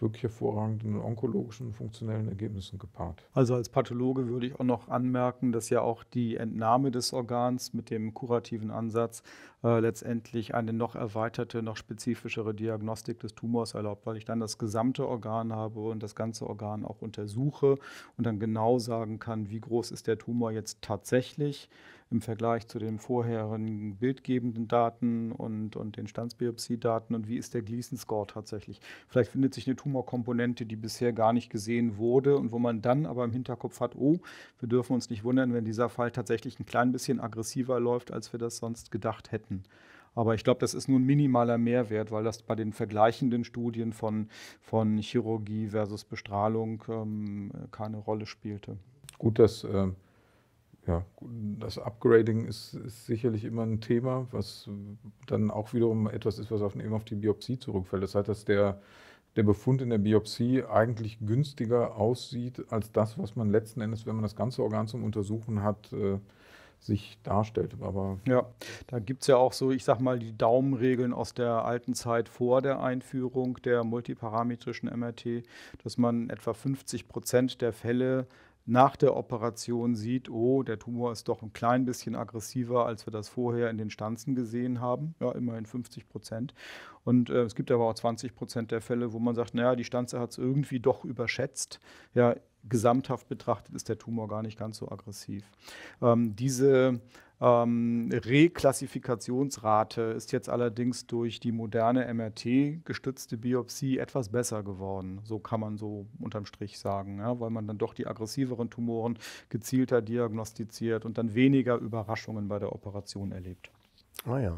wirklich hervorragenden onkologischen und funktionellen Ergebnissen gepaart. Also als Pathologe würde ich auch noch anmerken, dass ja auch die Entnahme des Organs mit dem kurativen Ansatz äh, letztendlich eine noch erweiterte, noch spezifischere Diagnostik des Tumors erlaubt, weil ich dann das gesamte Organ habe und das ganze Organ auch untersuche und dann genau sagen kann, wie groß ist der Tumor jetzt tatsächlich im Vergleich zu den vorherigen bildgebenden Daten und, und den Standsbiopsiedaten und wie ist der Gleason-Score tatsächlich. Vielleicht findet sich eine Tumorkomponente, die bisher gar nicht gesehen wurde und wo man dann aber im Hinterkopf hat, oh, wir dürfen uns nicht wundern, wenn dieser Fall tatsächlich ein klein bisschen aggressiver läuft, als wir das sonst gedacht hätten. Aber ich glaube, das ist nur ein minimaler Mehrwert, weil das bei den vergleichenden Studien von, von Chirurgie versus Bestrahlung ähm, keine Rolle spielte. Gut, dass äh, ja, das Upgrading ist, ist, sicherlich immer ein Thema, was dann auch wiederum etwas ist, was auf, eben auf die Biopsie zurückfällt. Das heißt, dass der, der Befund in der Biopsie eigentlich günstiger aussieht als das, was man letzten Endes, wenn man das ganze Organ zum Untersuchen hat, äh, sich darstellt. Aber ja, da gibt es ja auch so, ich sag mal, die Daumenregeln aus der alten Zeit vor der Einführung der multiparametrischen MRT, dass man etwa 50 Prozent der Fälle nach der Operation sieht, oh, der Tumor ist doch ein klein bisschen aggressiver, als wir das vorher in den Stanzen gesehen haben. Ja, immerhin 50 Prozent. Und äh, es gibt aber auch 20 Prozent der Fälle, wo man sagt, naja, die Stanze hat es irgendwie doch überschätzt. Ja, gesamthaft betrachtet ist der Tumor gar nicht ganz so aggressiv. Ähm, diese ähm, Reklassifikationsrate ist jetzt allerdings durch die moderne MRT-gestützte Biopsie etwas besser geworden. So kann man so unterm Strich sagen, ja, weil man dann doch die aggressiveren Tumoren gezielter diagnostiziert und dann weniger Überraschungen bei der Operation erlebt. Ah ja.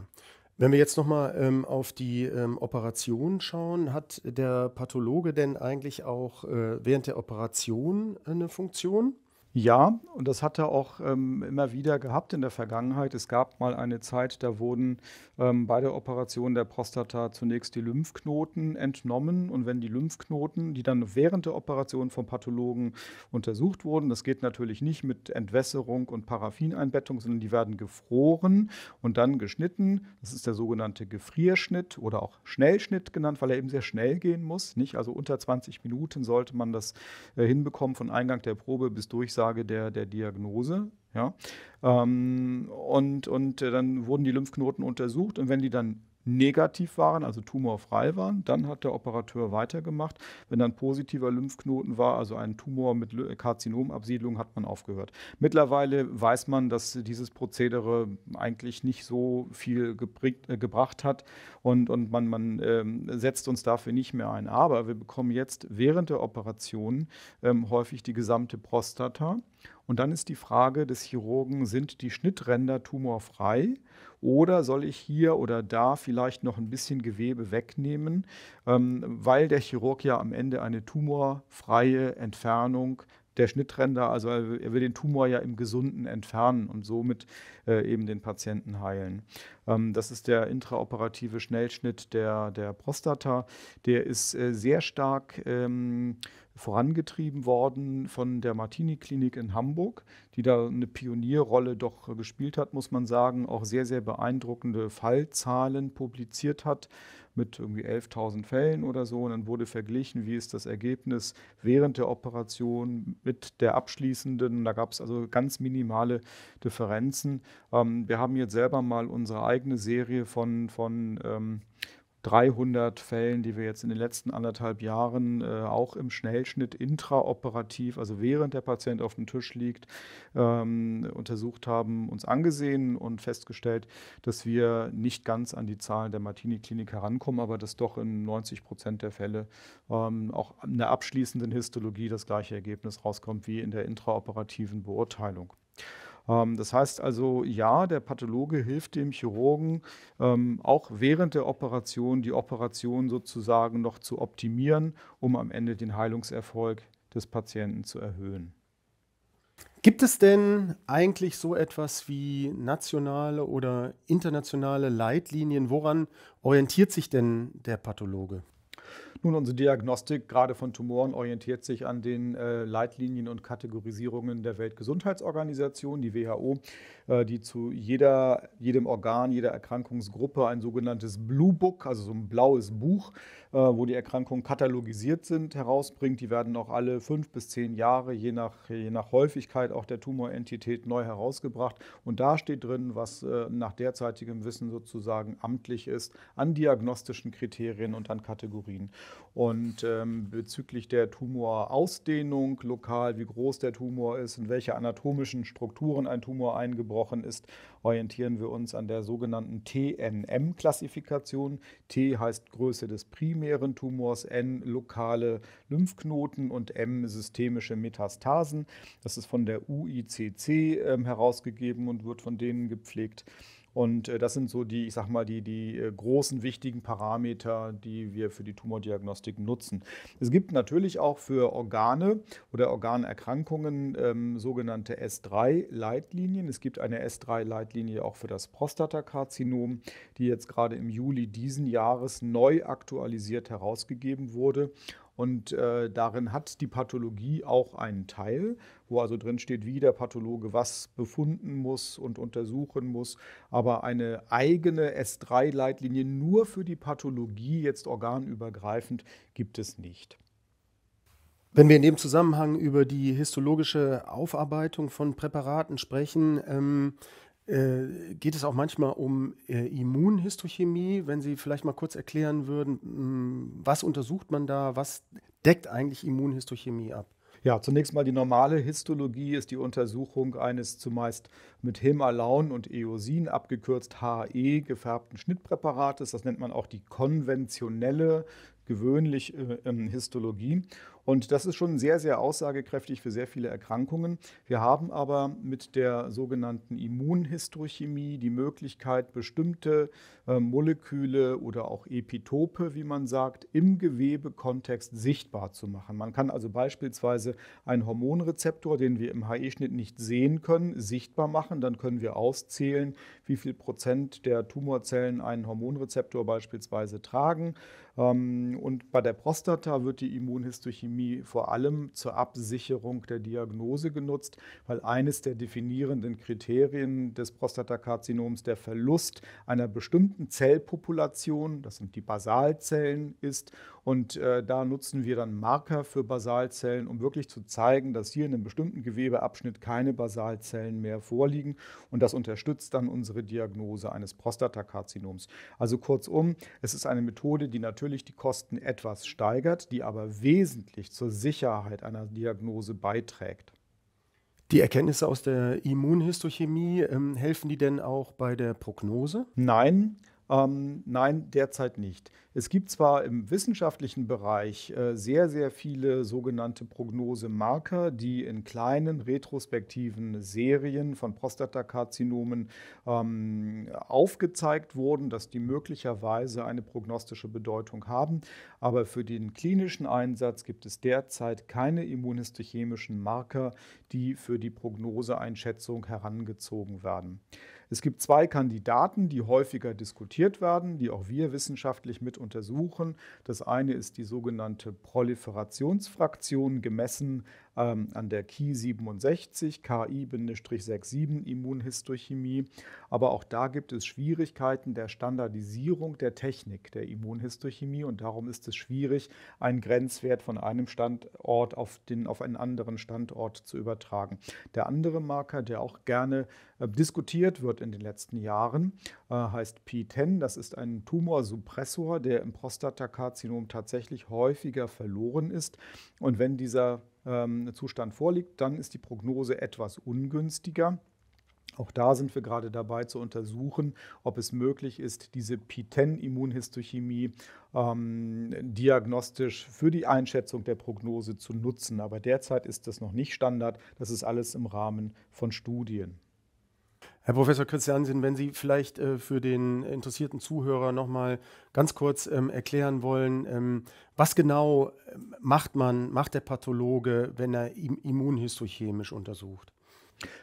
Wenn wir jetzt nochmal ähm, auf die ähm, Operation schauen, hat der Pathologe denn eigentlich auch äh, während der Operation eine Funktion? Ja, und das hat er auch ähm, immer wieder gehabt in der Vergangenheit. Es gab mal eine Zeit, da wurden ähm, bei der Operation der Prostata zunächst die Lymphknoten entnommen. Und wenn die Lymphknoten, die dann während der Operation vom Pathologen untersucht wurden, das geht natürlich nicht mit Entwässerung und Paraffineinbettung, sondern die werden gefroren und dann geschnitten. Das ist der sogenannte Gefrierschnitt oder auch Schnellschnitt genannt, weil er eben sehr schnell gehen muss. Nicht? Also unter 20 Minuten sollte man das äh, hinbekommen von Eingang der Probe bis Durchsage Grundlage der, der Diagnose. Ja? Ähm, und, und äh, dann wurden die Lymphknoten untersucht und wenn die dann negativ waren, also tumorfrei waren. Dann hat der Operateur weitergemacht. Wenn dann positiver Lymphknoten war, also ein Tumor mit Karzinomabsiedlung, hat man aufgehört. Mittlerweile weiß man, dass dieses Prozedere eigentlich nicht so viel geprägt, äh, gebracht hat und, und man, man ähm, setzt uns dafür nicht mehr ein. Aber wir bekommen jetzt während der Operation ähm, häufig die gesamte Prostata. Und dann ist die Frage des Chirurgen, sind die Schnittränder tumorfrei oder soll ich hier oder da vielleicht noch ein bisschen Gewebe wegnehmen, ähm, weil der Chirurg ja am Ende eine tumorfreie Entfernung der Schnittränder. Also er will den Tumor ja im Gesunden entfernen und somit äh, eben den Patienten heilen. Ähm, das ist der intraoperative Schnellschnitt der, der Prostata. Der ist äh, sehr stark ähm, vorangetrieben worden von der Martini-Klinik in Hamburg, die da eine Pionierrolle doch gespielt hat, muss man sagen, auch sehr, sehr beeindruckende Fallzahlen publiziert hat mit irgendwie 11.000 Fällen oder so. Und dann wurde verglichen, wie ist das Ergebnis während der Operation mit der abschließenden. Da gab es also ganz minimale Differenzen. Ähm, wir haben jetzt selber mal unsere eigene Serie von, von ähm, 300 Fällen, die wir jetzt in den letzten anderthalb Jahren äh, auch im Schnellschnitt intraoperativ, also während der Patient auf dem Tisch liegt, ähm, untersucht haben, uns angesehen und festgestellt, dass wir nicht ganz an die Zahlen der Martini-Klinik herankommen, aber dass doch in 90 Prozent der Fälle ähm, auch in der abschließenden Histologie das gleiche Ergebnis rauskommt wie in der intraoperativen Beurteilung. Ähm, das heißt also, ja, der Pathologe hilft dem Chirurgen, ähm, auch während der Operation die Operation sozusagen noch zu optimieren, um am Ende den Heilungserfolg des Patienten zu erhöhen. Gibt es denn eigentlich so etwas wie nationale oder internationale Leitlinien? Woran orientiert sich denn der Pathologe? Nun, unsere Diagnostik gerade von Tumoren orientiert sich an den äh, Leitlinien und Kategorisierungen der Weltgesundheitsorganisation, die WHO, äh, die zu jeder, jedem Organ, jeder Erkrankungsgruppe ein sogenanntes Blue Book, also so ein blaues Buch äh, wo die Erkrankungen katalogisiert sind, herausbringt. Die werden auch alle fünf bis zehn Jahre, je nach, je nach Häufigkeit auch der Tumorentität, neu herausgebracht. Und da steht drin, was äh, nach derzeitigem Wissen sozusagen amtlich ist, an diagnostischen Kriterien und an Kategorien. Und ähm, bezüglich der Tumorausdehnung lokal, wie groß der Tumor ist, in welche anatomischen Strukturen ein Tumor eingebrochen ist, orientieren wir uns an der sogenannten TNM-Klassifikation. T heißt Größe des Primen primären Tumors, N lokale Lymphknoten und M systemische Metastasen. Das ist von der UICC ähm, herausgegeben und wird von denen gepflegt. Und äh, das sind so die, ich sag mal, die, die äh, großen wichtigen Parameter, die wir für die Tumordiagnostik nutzen. Es gibt natürlich auch für Organe oder Organerkrankungen ähm, sogenannte S3-Leitlinien. Es gibt eine S3-Leitlinie auch für das Prostatakarzinom, die jetzt gerade im Juli diesen Jahres neu aktualisiert herausgegeben wurde. Und äh, darin hat die Pathologie auch einen Teil wo also drin steht, wie der Pathologe was befunden muss und untersuchen muss. Aber eine eigene S3-Leitlinie nur für die Pathologie, jetzt organübergreifend, gibt es nicht. Wenn wir in dem Zusammenhang über die histologische Aufarbeitung von Präparaten sprechen, ähm, äh, geht es auch manchmal um äh, Immunhistochemie. Wenn Sie vielleicht mal kurz erklären würden, mm, was untersucht man da, was deckt eigentlich Immunhistochemie ab? Ja, zunächst mal die normale Histologie ist die Untersuchung eines zumeist mit Hemalaun und Eosin, abgekürzt HE, gefärbten Schnittpräparates. Das nennt man auch die konventionelle, gewöhnliche äh, ähm, Histologie. Und das ist schon sehr, sehr aussagekräftig für sehr viele Erkrankungen. Wir haben aber mit der sogenannten Immunhistochemie die Möglichkeit, bestimmte äh, Moleküle oder auch Epitope, wie man sagt, im Gewebekontext sichtbar zu machen. Man kann also beispielsweise einen Hormonrezeptor, den wir im HE-Schnitt nicht sehen können, sichtbar machen. Dann können wir auszählen, wie viel Prozent der Tumorzellen einen Hormonrezeptor beispielsweise tragen. Ähm, und bei der Prostata wird die Immunhistochemie Biochemie vor allem zur Absicherung der Diagnose genutzt, weil eines der definierenden Kriterien des Prostatakarzinoms der Verlust einer bestimmten Zellpopulation, das sind die Basalzellen, ist und äh, da nutzen wir dann Marker für Basalzellen, um wirklich zu zeigen, dass hier in einem bestimmten Gewebeabschnitt keine Basalzellen mehr vorliegen. Und das unterstützt dann unsere Diagnose eines Prostatakarzinoms. Also kurzum, es ist eine Methode, die natürlich die Kosten etwas steigert, die aber wesentlich zur Sicherheit einer Diagnose beiträgt. Die Erkenntnisse aus der Immunhistochemie, ähm, helfen die denn auch bei der Prognose? Nein, ähm, nein, derzeit nicht. Es gibt zwar im wissenschaftlichen Bereich äh, sehr, sehr viele sogenannte Prognosemarker, die in kleinen retrospektiven Serien von Prostatakarzinomen ähm, aufgezeigt wurden, dass die möglicherweise eine prognostische Bedeutung haben. Aber für den klinischen Einsatz gibt es derzeit keine immunistochemischen Marker, die für die Prognoseeinschätzung herangezogen werden. Es gibt zwei Kandidaten, die häufiger diskutiert werden, die auch wir wissenschaftlich mit untersuchen. Das eine ist die sogenannte Proliferationsfraktion gemessen ähm, an der KI 67, KI-67 Immunhistochemie. Aber auch da gibt es Schwierigkeiten der Standardisierung der Technik der Immunhistochemie und darum ist es schwierig, einen Grenzwert von einem Standort auf, den, auf einen anderen Standort zu übertragen. Der andere Marker, der auch gerne äh, diskutiert wird in den letzten Jahren, äh, heißt P10. Das ist ein Tumorsuppressor, der im Prostatakarzinom tatsächlich häufiger verloren ist. Und wenn dieser ähm, Zustand vorliegt, dann ist die Prognose etwas ungünstiger. Auch da sind wir gerade dabei zu untersuchen, ob es möglich ist, diese Piten-Immunhistochemie ähm, diagnostisch für die Einschätzung der Prognose zu nutzen. Aber derzeit ist das noch nicht Standard. Das ist alles im Rahmen von Studien. Herr Professor Christiansen, wenn Sie vielleicht äh, für den interessierten Zuhörer nochmal ganz kurz ähm, erklären wollen, ähm, was genau ähm, macht man, macht der Pathologe, wenn er immunhistochemisch untersucht?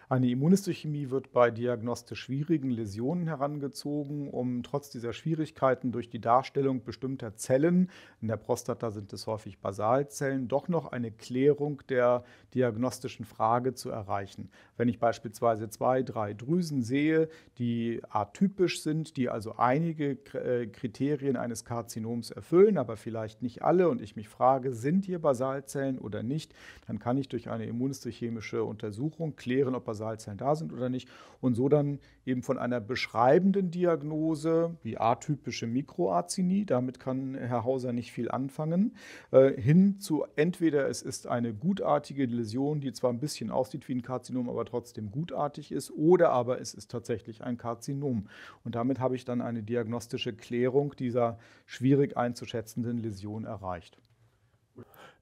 Eine Immunistochemie wird bei diagnostisch schwierigen Läsionen herangezogen, um trotz dieser Schwierigkeiten durch die Darstellung bestimmter Zellen, in der Prostata sind es häufig Basalzellen, doch noch eine Klärung der diagnostischen Frage zu erreichen. Wenn ich beispielsweise zwei, drei Drüsen sehe, die atypisch sind, die also einige äh, Kriterien eines Karzinoms erfüllen, aber vielleicht nicht alle, und ich mich frage, sind hier Basalzellen oder nicht, dann kann ich durch eine immunistochemische Untersuchung klären, erklären, ob Basalzellen da sind oder nicht und so dann eben von einer beschreibenden Diagnose wie atypische Mikroarzinie, damit kann Herr Hauser nicht viel anfangen, äh, hin zu entweder es ist eine gutartige Läsion, die zwar ein bisschen aussieht wie ein Karzinom, aber trotzdem gutartig ist, oder aber es ist tatsächlich ein Karzinom. Und damit habe ich dann eine diagnostische Klärung dieser schwierig einzuschätzenden Läsion erreicht.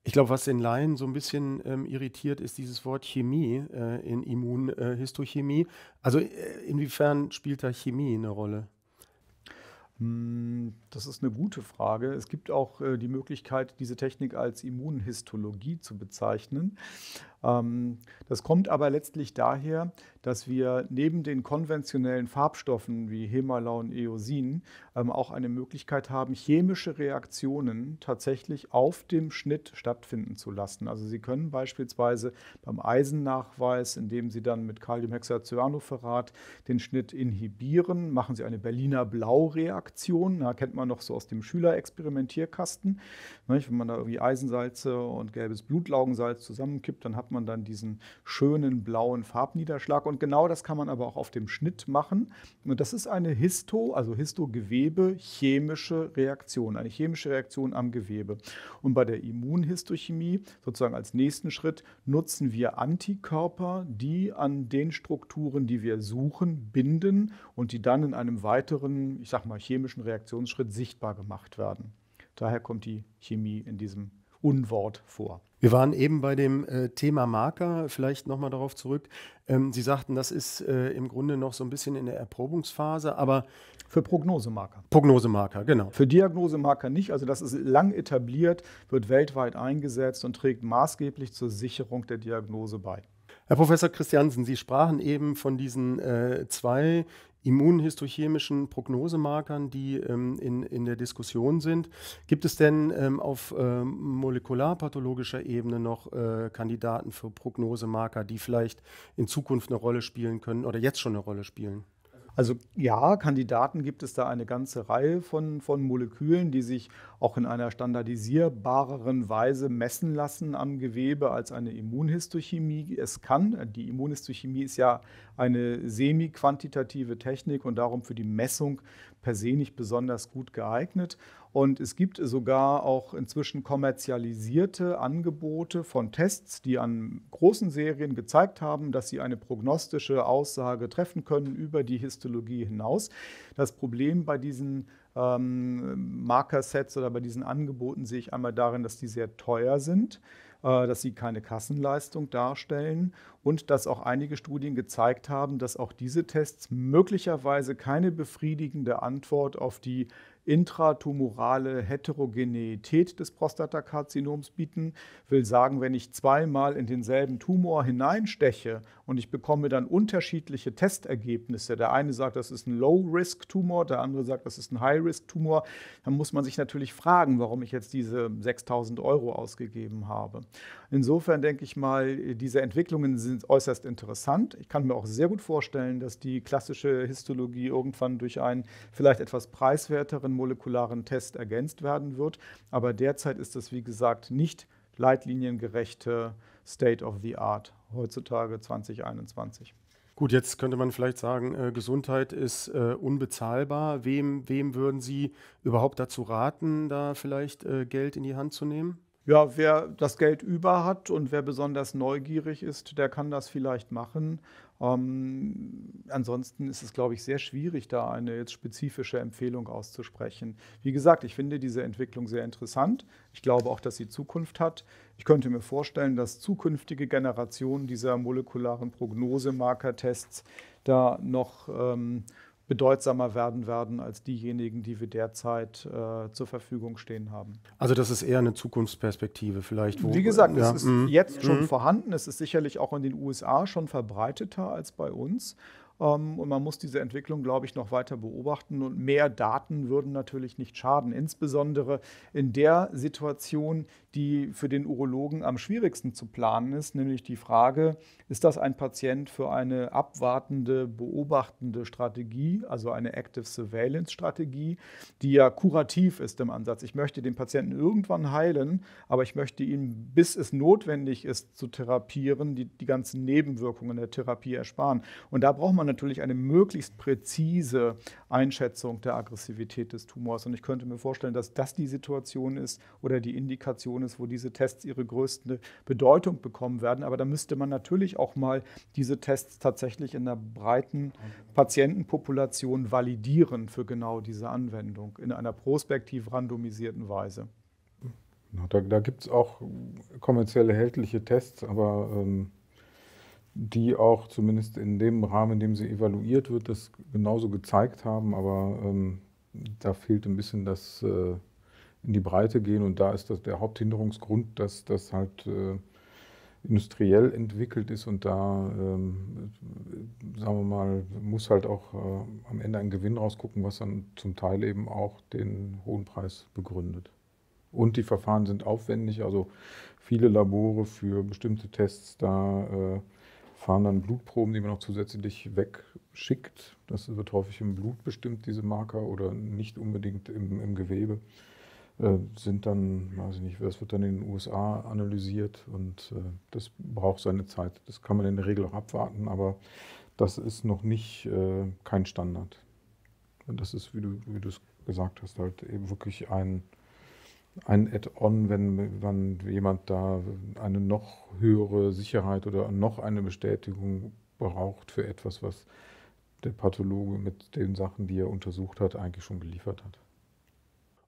Ich glaube, was den Laien so ein bisschen ähm, irritiert, ist dieses Wort Chemie äh, in Immunhistochemie. Also, äh, also inwiefern spielt da Chemie eine Rolle? Hm, das ist eine gute Frage. Es gibt auch äh, die Möglichkeit, diese Technik als Immunhistologie zu bezeichnen. Ähm, das kommt aber letztlich daher, dass wir neben den konventionellen Farbstoffen wie Hemala und Eosin ähm, auch eine Möglichkeit haben, chemische Reaktionen tatsächlich auf dem Schnitt stattfinden zu lassen. Also Sie können beispielsweise beim Eisennachweis, indem Sie dann mit Kaliumhexazyanoferat den Schnitt inhibieren, machen Sie eine Berliner Blau-Reaktion. Da kennt man noch so aus dem Schülerexperimentierkasten. Wenn man da irgendwie Eisensalze und gelbes Blutlaugensalz zusammenkippt, dann hat man man dann diesen schönen blauen Farbniederschlag. Und genau das kann man aber auch auf dem Schnitt machen. Und das ist eine Histo, also Histogewebe-chemische Reaktion, eine chemische Reaktion am Gewebe. Und bei der Immunhistochemie, sozusagen als nächsten Schritt, nutzen wir Antikörper, die an den Strukturen, die wir suchen, binden und die dann in einem weiteren, ich sag mal, chemischen Reaktionsschritt sichtbar gemacht werden. Daher kommt die Chemie in diesem Unwort vor. Wir waren eben bei dem äh, Thema Marker, vielleicht nochmal darauf zurück. Ähm, Sie sagten, das ist äh, im Grunde noch so ein bisschen in der Erprobungsphase, aber. Für Prognosemarker. Prognosemarker, genau. Für Diagnosemarker nicht. Also, das ist lang etabliert, wird weltweit eingesetzt und trägt maßgeblich zur Sicherung der Diagnose bei. Herr Professor Christiansen, Sie sprachen eben von diesen äh, zwei immunhistochemischen Prognosemarkern, die ähm, in, in der Diskussion sind. Gibt es denn ähm, auf ähm, molekularpathologischer Ebene noch äh, Kandidaten für Prognosemarker, die vielleicht in Zukunft eine Rolle spielen können oder jetzt schon eine Rolle spielen? Also ja, Kandidaten gibt es da eine ganze Reihe von, von Molekülen, die sich auch in einer standardisierbareren Weise messen lassen am Gewebe als eine Immunhistochemie es kann. Die Immunhistochemie ist ja eine semi-quantitative Technik und darum für die Messung per se nicht besonders gut geeignet. Und es gibt sogar auch inzwischen kommerzialisierte Angebote von Tests, die an großen Serien gezeigt haben, dass sie eine prognostische Aussage treffen können über die Histologie hinaus. Das Problem bei diesen ähm, Markersets oder bei diesen Angeboten sehe ich einmal darin, dass die sehr teuer sind äh, dass sie keine Kassenleistung darstellen und dass auch einige Studien gezeigt haben, dass auch diese Tests möglicherweise keine befriedigende Antwort auf die intratumorale Heterogeneität des Prostatakarzinoms bieten. Will sagen, wenn ich zweimal in denselben Tumor hineinsteche und ich bekomme dann unterschiedliche Testergebnisse, der eine sagt, das ist ein Low-Risk-Tumor, der andere sagt, das ist ein High-Risk-Tumor, dann muss man sich natürlich fragen, warum ich jetzt diese 6000 Euro ausgegeben habe. Insofern denke ich mal, diese Entwicklungen sind äußerst interessant. Ich kann mir auch sehr gut vorstellen, dass die klassische Histologie irgendwann durch einen vielleicht etwas preiswerteren anderen molekularen Test ergänzt werden wird. Aber derzeit ist das, wie gesagt, nicht leitliniengerechte State of the Art heutzutage 2021. Gut, jetzt könnte man vielleicht sagen, äh, Gesundheit ist äh, unbezahlbar. Wem, wem würden Sie überhaupt dazu raten, da vielleicht äh, Geld in die Hand zu nehmen? Ja, wer das Geld über hat und wer besonders neugierig ist, der kann das vielleicht machen. Ähm, ansonsten ist es, glaube ich, sehr schwierig, da eine jetzt spezifische Empfehlung auszusprechen. Wie gesagt, ich finde diese Entwicklung sehr interessant. Ich glaube auch, dass sie Zukunft hat. Ich könnte mir vorstellen, dass zukünftige Generationen dieser molekularen Prognosemarkertests da noch ähm, bedeutsamer werden werden als diejenigen, die wir derzeit äh, zur Verfügung stehen haben. Also das ist eher eine Zukunftsperspektive vielleicht. Wo, Wie gesagt, ja, es ist mm, jetzt mm. schon mhm. vorhanden, es ist sicherlich auch in den USA schon verbreiteter als bei uns. Ähm, und man muss diese Entwicklung, glaube ich, noch weiter beobachten. Und mehr Daten würden natürlich nicht schaden, insbesondere in der Situation, die für den Urologen am schwierigsten zu planen ist, nämlich die Frage, ist das ein Patient für eine abwartende, beobachtende Strategie, also eine Active Surveillance Strategie, die ja kurativ ist im Ansatz. Ich möchte den Patienten irgendwann heilen, aber ich möchte ihn, bis es notwendig ist, zu therapieren, die, die ganzen Nebenwirkungen der Therapie ersparen. Und da braucht man natürlich eine möglichst präzise Einschätzung der Aggressivität des Tumors. Und ich könnte mir vorstellen, dass das die Situation ist oder die Indikation ist, wo diese Tests ihre größte Bedeutung bekommen werden. Aber da müsste man natürlich auch mal diese Tests tatsächlich in einer breiten Patientenpopulation validieren für genau diese Anwendung in einer prospektiv randomisierten Weise. Da, da gibt es auch kommerziell erhältliche Tests, aber ähm die auch zumindest in dem Rahmen, in dem sie evaluiert wird, das genauso gezeigt haben, aber ähm, da fehlt ein bisschen das äh, in die Breite gehen und da ist das der Haupthinderungsgrund, dass das halt äh, industriell entwickelt ist und da, ähm, sagen wir mal, muss halt auch äh, am Ende ein Gewinn rausgucken, was dann zum Teil eben auch den hohen Preis begründet. Und die Verfahren sind aufwendig, also viele Labore für bestimmte Tests da äh, fahren dann Blutproben, die man noch zusätzlich wegschickt. Das wird häufig im Blut bestimmt, diese Marker, oder nicht unbedingt im, im Gewebe. Äh, sind dann, weiß ich nicht, das wird dann in den USA analysiert und äh, das braucht seine Zeit. Das kann man in der Regel auch abwarten, aber das ist noch nicht äh, kein Standard. Das ist, wie du es gesagt hast, halt eben wirklich ein ein Add-on, wenn, wenn jemand da eine noch höhere Sicherheit oder noch eine Bestätigung braucht für etwas, was der Pathologe mit den Sachen, die er untersucht hat, eigentlich schon geliefert hat.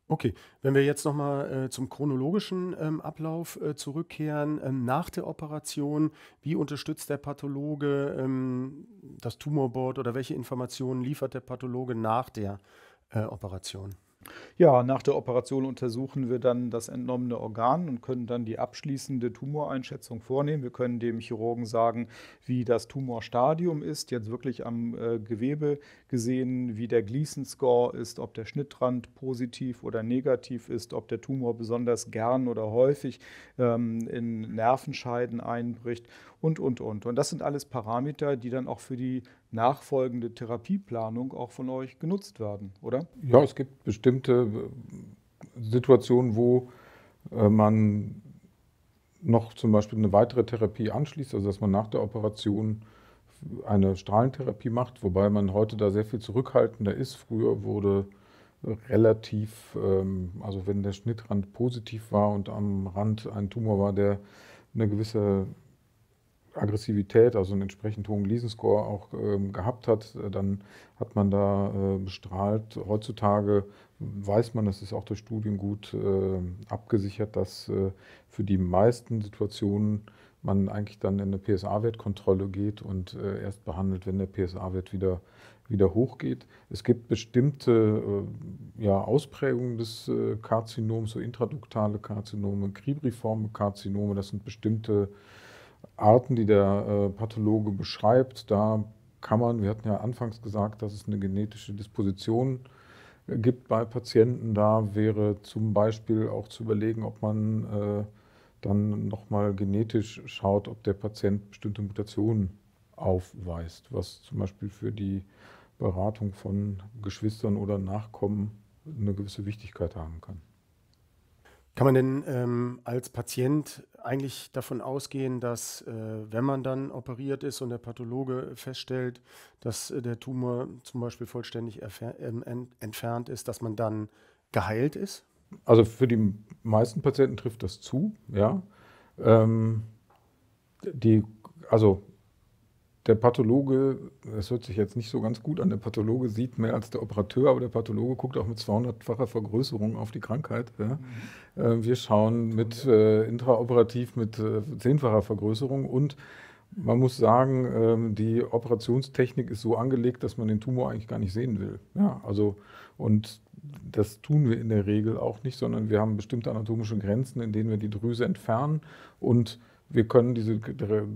Okay, wenn wir jetzt nochmal äh, zum chronologischen ähm, Ablauf äh, zurückkehren, ähm, nach der Operation, wie unterstützt der Pathologe ähm, das Tumorboard oder welche Informationen liefert der Pathologe nach der äh, Operation? Ja, nach der Operation untersuchen wir dann das entnommene Organ und können dann die abschließende Tumoreinschätzung vornehmen. Wir können dem Chirurgen sagen, wie das Tumorstadium ist, jetzt wirklich am äh, Gewebe gesehen, wie der Gleason-Score ist, ob der Schnittrand positiv oder negativ ist, ob der Tumor besonders gern oder häufig ähm, in Nervenscheiden einbricht und, und, und. Und das sind alles Parameter, die dann auch für die nachfolgende Therapieplanung auch von euch genutzt werden, oder? Ja, es gibt bestimmte äh, Situationen, wo äh, man noch zum Beispiel eine weitere Therapie anschließt, also dass man nach der Operation eine Strahlentherapie macht, wobei man heute da sehr viel zurückhaltender ist. Früher wurde relativ, ähm, also wenn der Schnittrand positiv war und am Rand ein Tumor war, der eine gewisse Aggressivität, also einen entsprechend hohen Gleason-Score auch ähm, gehabt hat, äh, dann hat man da äh, bestrahlt. Heutzutage weiß man, das ist auch durch Studien gut äh, abgesichert, dass für die meisten Situationen man eigentlich dann in eine PSA-Wertkontrolle geht und äh, erst behandelt, wenn der PSA-Wert wieder, wieder hochgeht. Es gibt bestimmte äh, ja, Ausprägungen des äh, Karzinoms, so intraduktale Karzinome, kribriforme Karzinome, das sind bestimmte Arten, die der äh, Pathologe beschreibt. Da kann man, wir hatten ja anfangs gesagt, dass es eine genetische Disposition gibt äh, gibt bei Patienten. Da wäre zum Beispiel auch zu überlegen, ob man äh, dann nochmal genetisch schaut, ob der Patient bestimmte Mutationen aufweist, was zum Beispiel für die Beratung von Geschwistern oder Nachkommen eine gewisse Wichtigkeit haben kann. Kann man denn ähm, als Patient eigentlich davon ausgehen, dass äh, wenn man dann operiert ist und der Pathologe feststellt, dass äh, der Tumor zum Beispiel vollständig ähm, ent entfernt ist, dass man dann geheilt ist? also für die meisten Patienten trifft das zu, ja. Ähm, die, also der Pathologe, das hört sich jetzt nicht so ganz gut an, der Pathologe sieht mehr als der Operateur, aber der Pathologe guckt auch mit 200-facher Vergrößerung auf die Krankheit. Ja. Mhm. Äh, wir schauen mit äh, intraoperativ mit äh, 10-facher Vergrößerung und man muss sagen, ähm, die Operationstechnik ist so angelegt, dass man den Tumor eigentlich gar nicht sehen will. Ja, also und das tun wir in der Regel auch nicht, sondern wir haben bestimmte anatomische Grenzen, in denen wir die Drüse entfernen und wir können diese,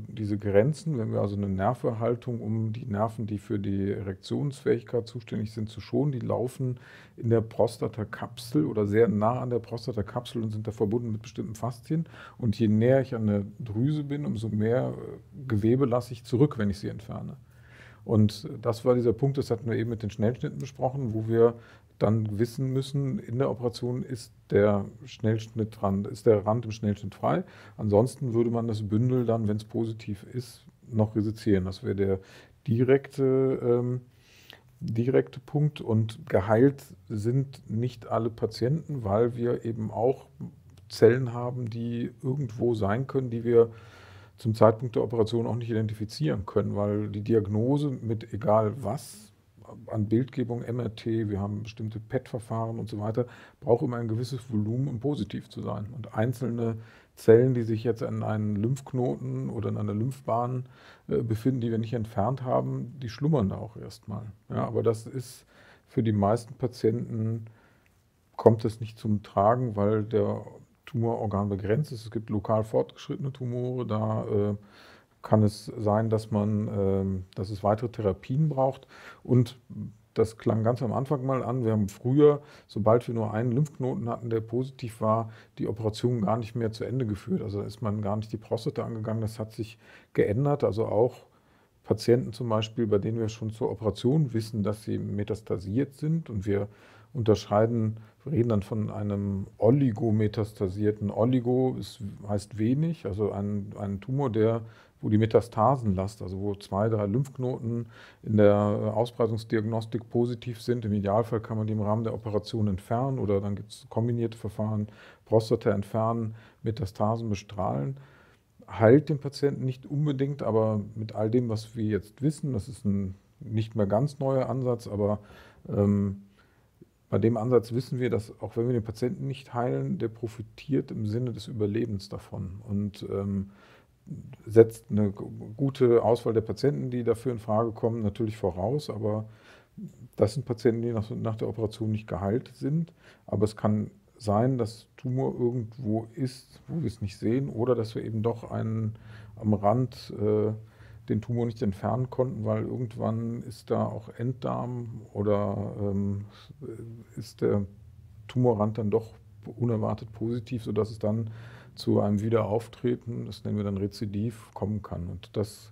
diese Grenzen, wenn wir also eine Nervehaltung, um die Nerven, die für die Erektionsfähigkeit zuständig sind, zu schonen, die laufen in der Prostatakapsel oder sehr nah an der Prostatakapsel und sind da verbunden mit bestimmten Faszien. Und je näher ich an der Drüse bin, umso mehr äh, Gewebe lasse ich zurück, wenn ich sie entferne. Und das war dieser Punkt, das hatten wir eben mit den Schnellschnitten besprochen, wo wir dann wissen müssen, in der Operation ist der Schnellschnitt dran, ist der Rand im Schnellschnitt frei. Ansonsten würde man das Bündel dann, wenn es positiv ist, noch resizieren. Das wäre der direkte, ähm, direkte Punkt. Und geheilt sind nicht alle Patienten, weil wir eben auch Zellen haben, die irgendwo sein können, die wir zum Zeitpunkt der Operation auch nicht identifizieren können, weil die Diagnose mit egal was, an Bildgebung, MRT, wir haben bestimmte PET-Verfahren und so weiter, braucht immer ein gewisses Volumen, um positiv zu sein. Und einzelne Zellen, die sich jetzt an einem Lymphknoten oder an einer Lymphbahn äh, befinden, die wir nicht entfernt haben, die schlummern da auch erstmal. Ja, aber das ist für die meisten Patienten kommt es nicht zum Tragen, weil der Tumororgan begrenzt ist. Es gibt lokal fortgeschrittene Tumore, da äh, kann es sein, dass man, äh, dass es weitere Therapien braucht. Und das klang ganz am Anfang mal an. Wir haben früher, sobald wir nur einen Lymphknoten hatten, der positiv war, die Operation gar nicht mehr zu Ende geführt. Also ist man gar nicht die Prostata angegangen. Das hat sich geändert. Also auch Patienten zum Beispiel, bei denen wir schon zur Operation wissen, dass sie metastasiert sind und wir unterscheiden wir reden dann von einem oligometastasierten. Oligo ist, heißt wenig, also ein, ein Tumor, der, wo die Metastasenlast, also wo zwei, drei Lymphknoten in der Ausbreitungsdiagnostik positiv sind. Im Idealfall kann man die im Rahmen der Operation entfernen oder dann gibt es kombinierte Verfahren, Prostata entfernen, Metastasen bestrahlen heilt den Patienten nicht unbedingt, aber mit all dem, was wir jetzt wissen, das ist ein nicht mehr ganz neuer Ansatz, aber ähm, bei dem Ansatz wissen wir, dass auch wenn wir den Patienten nicht heilen, der profitiert im Sinne des Überlebens davon und ähm, setzt eine gute Auswahl der Patienten, die dafür in Frage kommen, natürlich voraus. Aber das sind Patienten, die nach, nach der Operation nicht geheilt sind. Aber es kann sein, dass Tumor irgendwo ist, wo wir es nicht sehen, oder dass wir eben doch einen am Rand äh, den Tumor nicht entfernen konnten, weil irgendwann ist da auch Enddarm oder ähm, ist der Tumorrand dann doch unerwartet positiv, sodass es dann zu einem Wiederauftreten, das nennen wir dann Rezidiv, kommen kann. Und das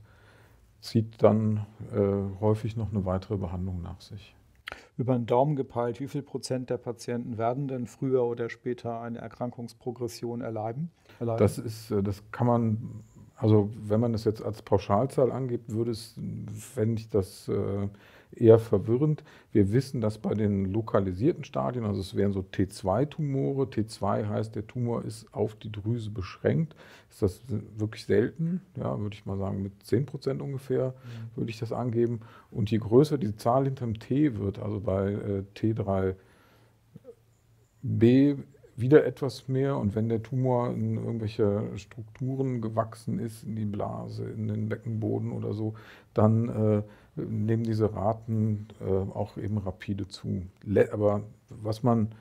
zieht dann äh, häufig noch eine weitere Behandlung nach sich. Über den Daumen gepeilt, wie viel Prozent der Patienten werden denn früher oder später eine Erkrankungsprogression erleiden? erleiden? Das, ist, äh, das kann man also wenn man es jetzt als Pauschalzahl angibt, würde es, wenn ich das äh, eher verwirrend. Wir wissen, dass bei den lokalisierten Stadien, also es wären so T2-Tumore, T2 heißt, der Tumor ist auf die Drüse beschränkt, ist das wirklich selten, ja, würde ich mal sagen, mit 10 Prozent ungefähr mhm. würde ich das angeben. Und je größer die Zahl hinterm T wird, also bei äh, T3b wieder etwas mehr. Und wenn der Tumor in irgendwelche Strukturen gewachsen ist, in die Blase, in den Beckenboden oder so, dann äh, nehmen diese Raten äh, auch eben rapide zu. Aber was man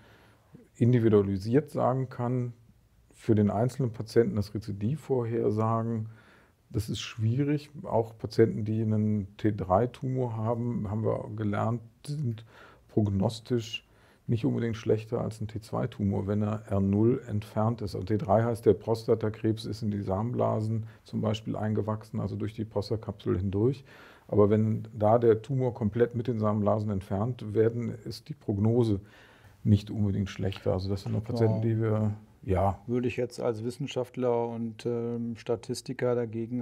individualisiert sagen kann, für den einzelnen Patienten das Rezidiv vorhersagen, das ist schwierig. Auch Patienten, die einen T3-Tumor haben, haben wir gelernt, sind prognostisch nicht unbedingt schlechter als ein T2-Tumor, wenn er R0 entfernt ist. Und also T3 heißt, der Prostatakrebs ist in die Samenblasen zum Beispiel eingewachsen, also durch die Prostatkapsel hindurch. Aber wenn da der Tumor komplett mit den Samenblasen entfernt werden, ist die Prognose nicht unbedingt schlechter. Also das sind nur Patienten, die wir ja. Würde ich jetzt als Wissenschaftler und ähm, Statistiker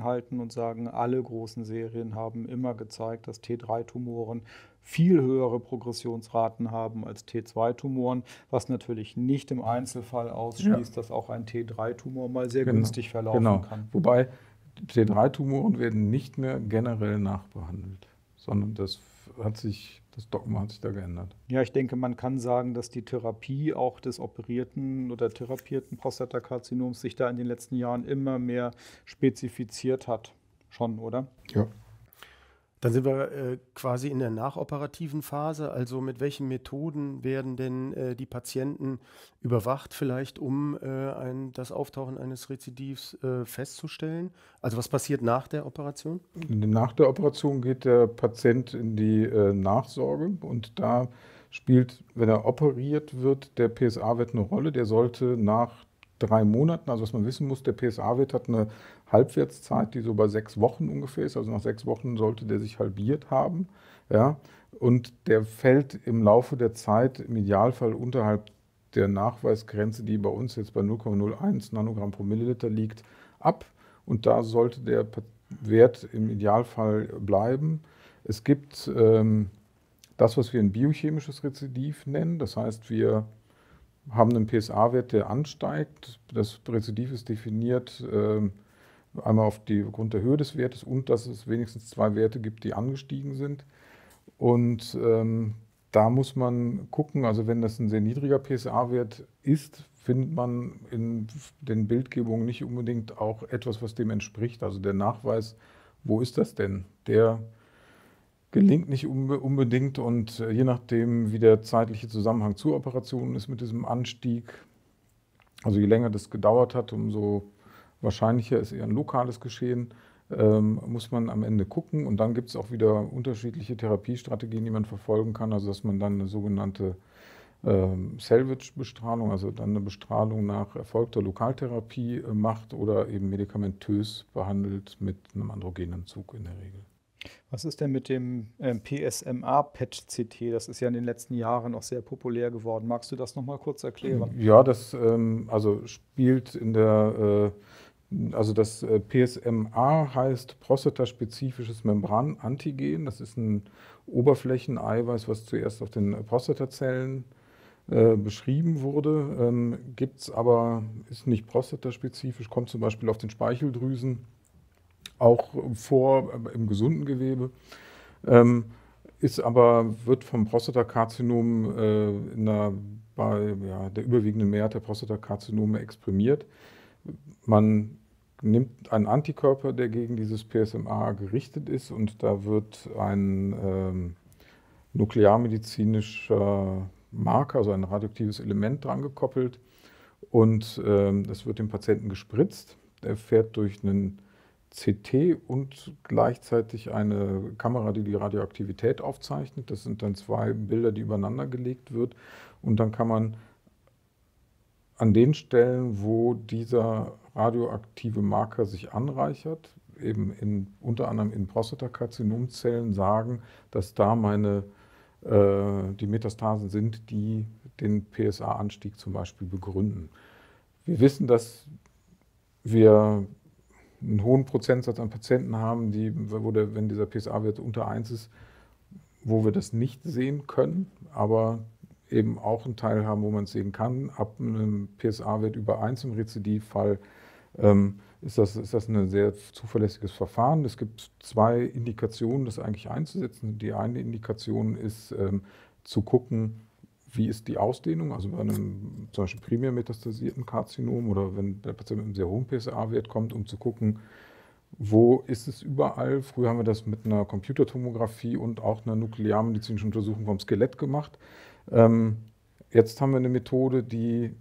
halten und sagen, alle großen Serien haben immer gezeigt, dass T3-Tumoren viel höhere Progressionsraten haben als T2-Tumoren, was natürlich nicht im Einzelfall ausschließt, ja. dass auch ein T3-Tumor mal sehr genau. günstig verlaufen genau. kann. Wobei T3-Tumoren werden nicht mehr generell nachbehandelt, sondern das hat sich das Dogma hat sich da geändert. Ja, ich denke, man kann sagen, dass die Therapie auch des operierten oder therapierten Prostatakarzinoms sich da in den letzten Jahren immer mehr spezifiziert hat. Schon, oder? Ja. Dann sind wir äh, quasi in der nachoperativen Phase. Also mit welchen Methoden werden denn äh, die Patienten überwacht, vielleicht um äh, ein, das Auftauchen eines Rezidivs äh, festzustellen? Also was passiert nach der Operation? Nach der Operation geht der Patient in die äh, Nachsorge und da spielt, wenn er operiert wird, der PSA-Wert eine Rolle. Der sollte nach drei Monaten. Also was man wissen muss, der PSA-Wert hat eine Halbwertszeit, die so bei sechs Wochen ungefähr ist. Also nach sechs Wochen sollte der sich halbiert haben. Ja? Und der fällt im Laufe der Zeit im Idealfall unterhalb der Nachweisgrenze, die bei uns jetzt bei 0,01 Nanogramm pro Milliliter liegt, ab. Und da sollte der Wert im Idealfall bleiben. Es gibt ähm, das, was wir ein biochemisches Rezidiv nennen. Das heißt, wir haben einen PSA-Wert, der ansteigt. Das Präzidiv ist definiert äh, einmal aufgrund der Höhe des Wertes und dass es wenigstens zwei Werte gibt, die angestiegen sind. Und ähm, da muss man gucken, also wenn das ein sehr niedriger PSA-Wert ist, findet man in den Bildgebungen nicht unbedingt auch etwas, was dem entspricht. Also der Nachweis, wo ist das denn? Der gelingt nicht unbedingt und äh, je nachdem, wie der zeitliche Zusammenhang zu Operationen ist mit diesem Anstieg, also je länger das gedauert hat, umso wahrscheinlicher ist eher ein lokales Geschehen, ähm, muss man am Ende gucken und dann gibt es auch wieder unterschiedliche Therapiestrategien, die man verfolgen kann, also dass man dann eine sogenannte ähm, Salvage-Bestrahlung, also dann eine Bestrahlung nach erfolgter Lokaltherapie äh, macht oder eben medikamentös behandelt mit einem androgenen Zug in der Regel. Was ist denn mit dem ähm, psma patch ct Das ist ja in den letzten Jahren auch sehr populär geworden. Magst du das nochmal kurz erklären? Ja, das ähm, also spielt in der, äh, also das äh, PSMA heißt prostataspezifisches Membranantigen. Das ist ein Oberflächeneiweiß, was zuerst auf den Prostatazellen äh, beschrieben wurde. Ähm, Gibt es aber, ist nicht prostataspezifisch, kommt zum Beispiel auf den Speicheldrüsen auch vor äh, im gesunden Gewebe. Ähm, ist aber, wird vom Prostatakarzinom äh, in der, bei ja, der überwiegenden Mehrheit der Prostatakarzinome exprimiert. Man nimmt einen Antikörper, der gegen dieses PSMA gerichtet ist und da wird ein ähm, nuklearmedizinischer Marker, also ein radioaktives Element dran gekoppelt und ähm, das wird dem Patienten gespritzt. Er fährt durch einen CT und gleichzeitig eine Kamera, die die Radioaktivität aufzeichnet. Das sind dann zwei Bilder, die übereinander gelegt wird. Und dann kann man an den Stellen, wo dieser radioaktive Marker sich anreichert, eben in, unter anderem in Prostatakarzinomzellen sagen, dass da meine äh, die Metastasen sind, die den PSA-Anstieg zum Beispiel begründen. Wir wissen, dass wir einen hohen Prozentsatz an Patienten haben, die, wo der, wenn dieser PSA-Wert unter 1 ist, wo wir das nicht sehen können, aber eben auch einen Teil haben, wo man es sehen kann. Ab einem PSA-Wert über 1 im Rezidivfall ähm, ist, das, ist das ein sehr zuverlässiges Verfahren. Es gibt zwei Indikationen, das eigentlich einzusetzen. Die eine Indikation ist ähm, zu gucken, wie ist die Ausdehnung? Also bei einem zum Beispiel primär metastasierten Karzinom oder wenn der Patient mit einem sehr hohen PSA-Wert kommt, um zu gucken, wo ist es überall? Früher haben wir das mit einer Computertomographie und auch einer nuklearmedizinischen Untersuchung vom Skelett gemacht. Ähm, jetzt haben wir eine Methode, die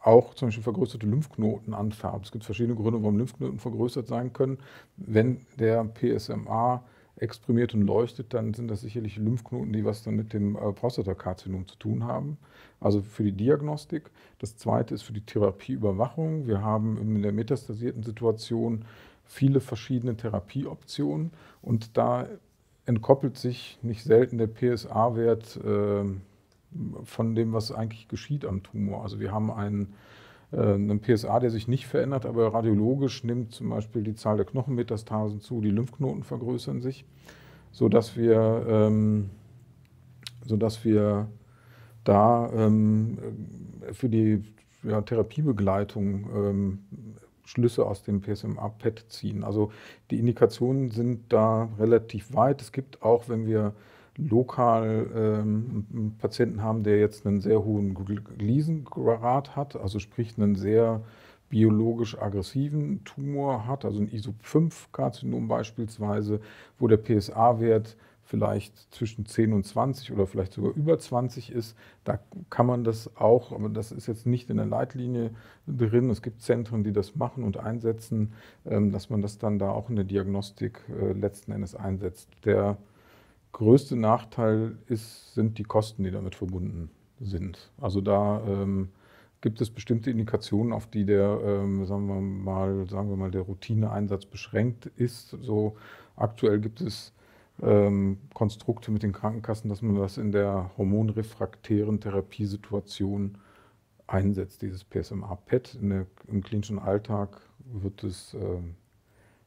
auch zum Beispiel vergrößerte Lymphknoten anfärbt. Es gibt verschiedene Gründe, warum Lymphknoten vergrößert sein können, wenn der PSMA exprimiert und leuchtet, dann sind das sicherlich Lymphknoten, die was dann mit dem äh, Prostatakarzinom zu tun haben. Also für die Diagnostik. Das zweite ist für die Therapieüberwachung. Wir haben in der metastasierten Situation viele verschiedene Therapieoptionen und da entkoppelt sich nicht selten der PSA-Wert äh, von dem, was eigentlich geschieht am Tumor. Also wir haben einen ähm, einem PSA, der sich nicht verändert, aber radiologisch nimmt zum Beispiel die Zahl der Knochenmetastasen zu, die Lymphknoten vergrößern sich, sodass wir, ähm, sodass wir da ähm, für die ja, Therapiebegleitung ähm, Schlüsse aus dem PSMA-PET ziehen. Also die Indikationen sind da relativ weit. Es gibt auch, wenn wir lokal ähm, einen Patienten haben, der jetzt einen sehr hohen Gliesengrad hat, also sprich einen sehr biologisch aggressiven Tumor hat, also ein ISOP-5-Karzinom beispielsweise, wo der PSA-Wert vielleicht zwischen 10 und 20 oder vielleicht sogar über 20 ist, da kann man das auch, aber das ist jetzt nicht in der Leitlinie drin. Es gibt Zentren, die das machen und einsetzen, ähm, dass man das dann da auch in der Diagnostik äh, letzten Endes einsetzt. Der größte Nachteil ist, sind die Kosten, die damit verbunden sind. Also da ähm, gibt es bestimmte Indikationen, auf die der, ähm, sagen wir mal, sagen wir mal, der Routineeinsatz beschränkt ist. So aktuell gibt es ähm, Konstrukte mit den Krankenkassen, dass man das in der hormonrefraktären Therapiesituation einsetzt, dieses PSMA-PET. Im klinischen Alltag wird es äh,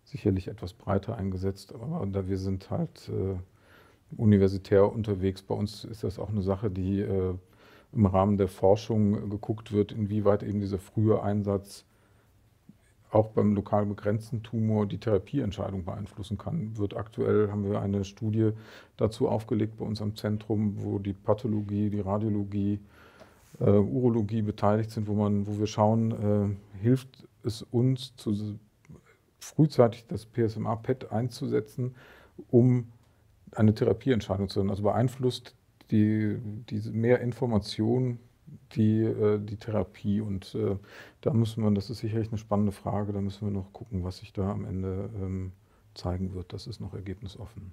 sicherlich etwas breiter eingesetzt, aber da wir sind halt äh, universitär unterwegs. Bei uns ist das auch eine Sache, die äh, im Rahmen der Forschung geguckt wird, inwieweit eben dieser frühe Einsatz auch beim lokal begrenzten Tumor die Therapieentscheidung beeinflussen kann. Wird aktuell haben wir eine Studie dazu aufgelegt bei uns am Zentrum, wo die Pathologie, die Radiologie, äh, Urologie beteiligt sind, wo man, wo wir schauen, äh, hilft es uns zu, frühzeitig das PSMA-PET einzusetzen, um eine Therapieentscheidung zu sein. Also beeinflusst die, die mehr Information die, äh, die Therapie. Und äh, da müssen wir, das ist sicherlich eine spannende Frage, da müssen wir noch gucken, was sich da am Ende ähm, zeigen wird. Das ist noch ergebnisoffen.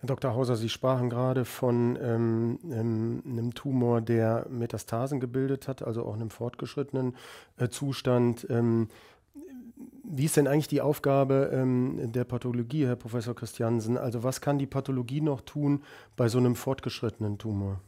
Herr Dr. Hauser, Sie sprachen gerade von ähm, ähm, einem Tumor, der Metastasen gebildet hat, also auch einem fortgeschrittenen äh, Zustand. Ähm, wie ist denn eigentlich die Aufgabe ähm, der Pathologie, Herr Professor Christiansen? Also was kann die Pathologie noch tun bei so einem fortgeschrittenen Tumor?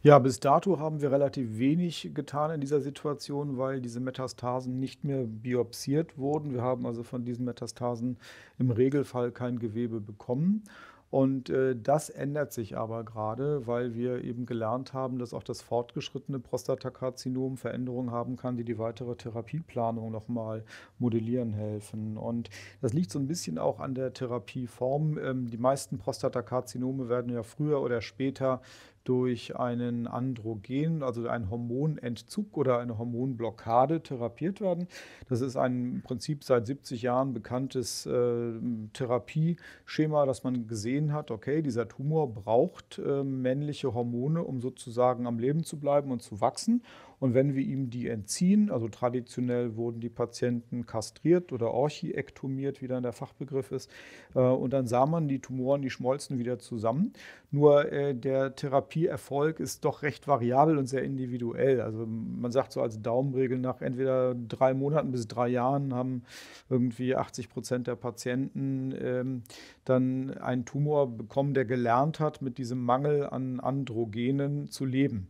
Ja, bis dato haben wir relativ wenig getan in dieser Situation, weil diese Metastasen nicht mehr biopsiert wurden. Wir haben also von diesen Metastasen im Regelfall kein Gewebe bekommen. Und äh, das ändert sich aber gerade, weil wir eben gelernt haben, dass auch das fortgeschrittene Prostatakarzinom Veränderungen haben kann, die die weitere Therapieplanung nochmal modellieren helfen. Und das liegt so ein bisschen auch an der Therapieform. Ähm, die meisten Prostatakarzinome werden ja früher oder später durch einen Androgen, also einen Hormonentzug oder eine Hormonblockade therapiert werden. Das ist ein im Prinzip seit 70 Jahren bekanntes äh, Therapieschema, dass man gesehen hat, okay, dieser Tumor braucht äh, männliche Hormone, um sozusagen am Leben zu bleiben und zu wachsen. Und wenn wir ihm die entziehen, also traditionell wurden die Patienten kastriert oder orchiektomiert, wie dann der Fachbegriff ist, äh, und dann sah man, die Tumoren, die schmolzen wieder zusammen. Nur äh, der Therapieerfolg ist doch recht variabel und sehr individuell. Also man sagt so als Daumenregel, nach entweder drei Monaten bis drei Jahren haben irgendwie 80 Prozent der Patienten ähm, dann einen Tumor bekommen, der gelernt hat, mit diesem Mangel an Androgenen zu leben.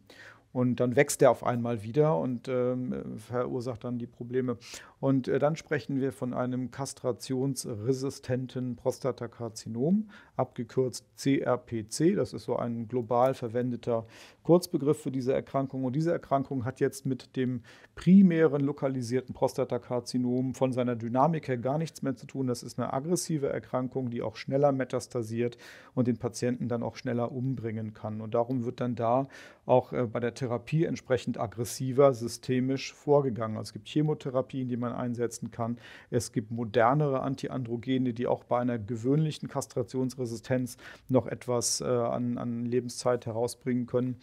Und dann wächst der auf einmal wieder und ähm, verursacht dann die Probleme. Und äh, dann sprechen wir von einem kastrationsresistenten Prostatakarzinom, abgekürzt CRPC. Das ist so ein global verwendeter Kurzbegriff für diese Erkrankung. Und diese Erkrankung hat jetzt mit dem primären lokalisierten Prostatakarzinom von seiner Dynamik her gar nichts mehr zu tun. Das ist eine aggressive Erkrankung, die auch schneller metastasiert und den Patienten dann auch schneller umbringen kann. Und darum wird dann da auch äh, bei der Therapie entsprechend aggressiver systemisch vorgegangen. Also es gibt Chemotherapien, die man man einsetzen kann. Es gibt modernere Antiandrogene, die auch bei einer gewöhnlichen Kastrationsresistenz noch etwas äh, an, an Lebenszeit herausbringen können.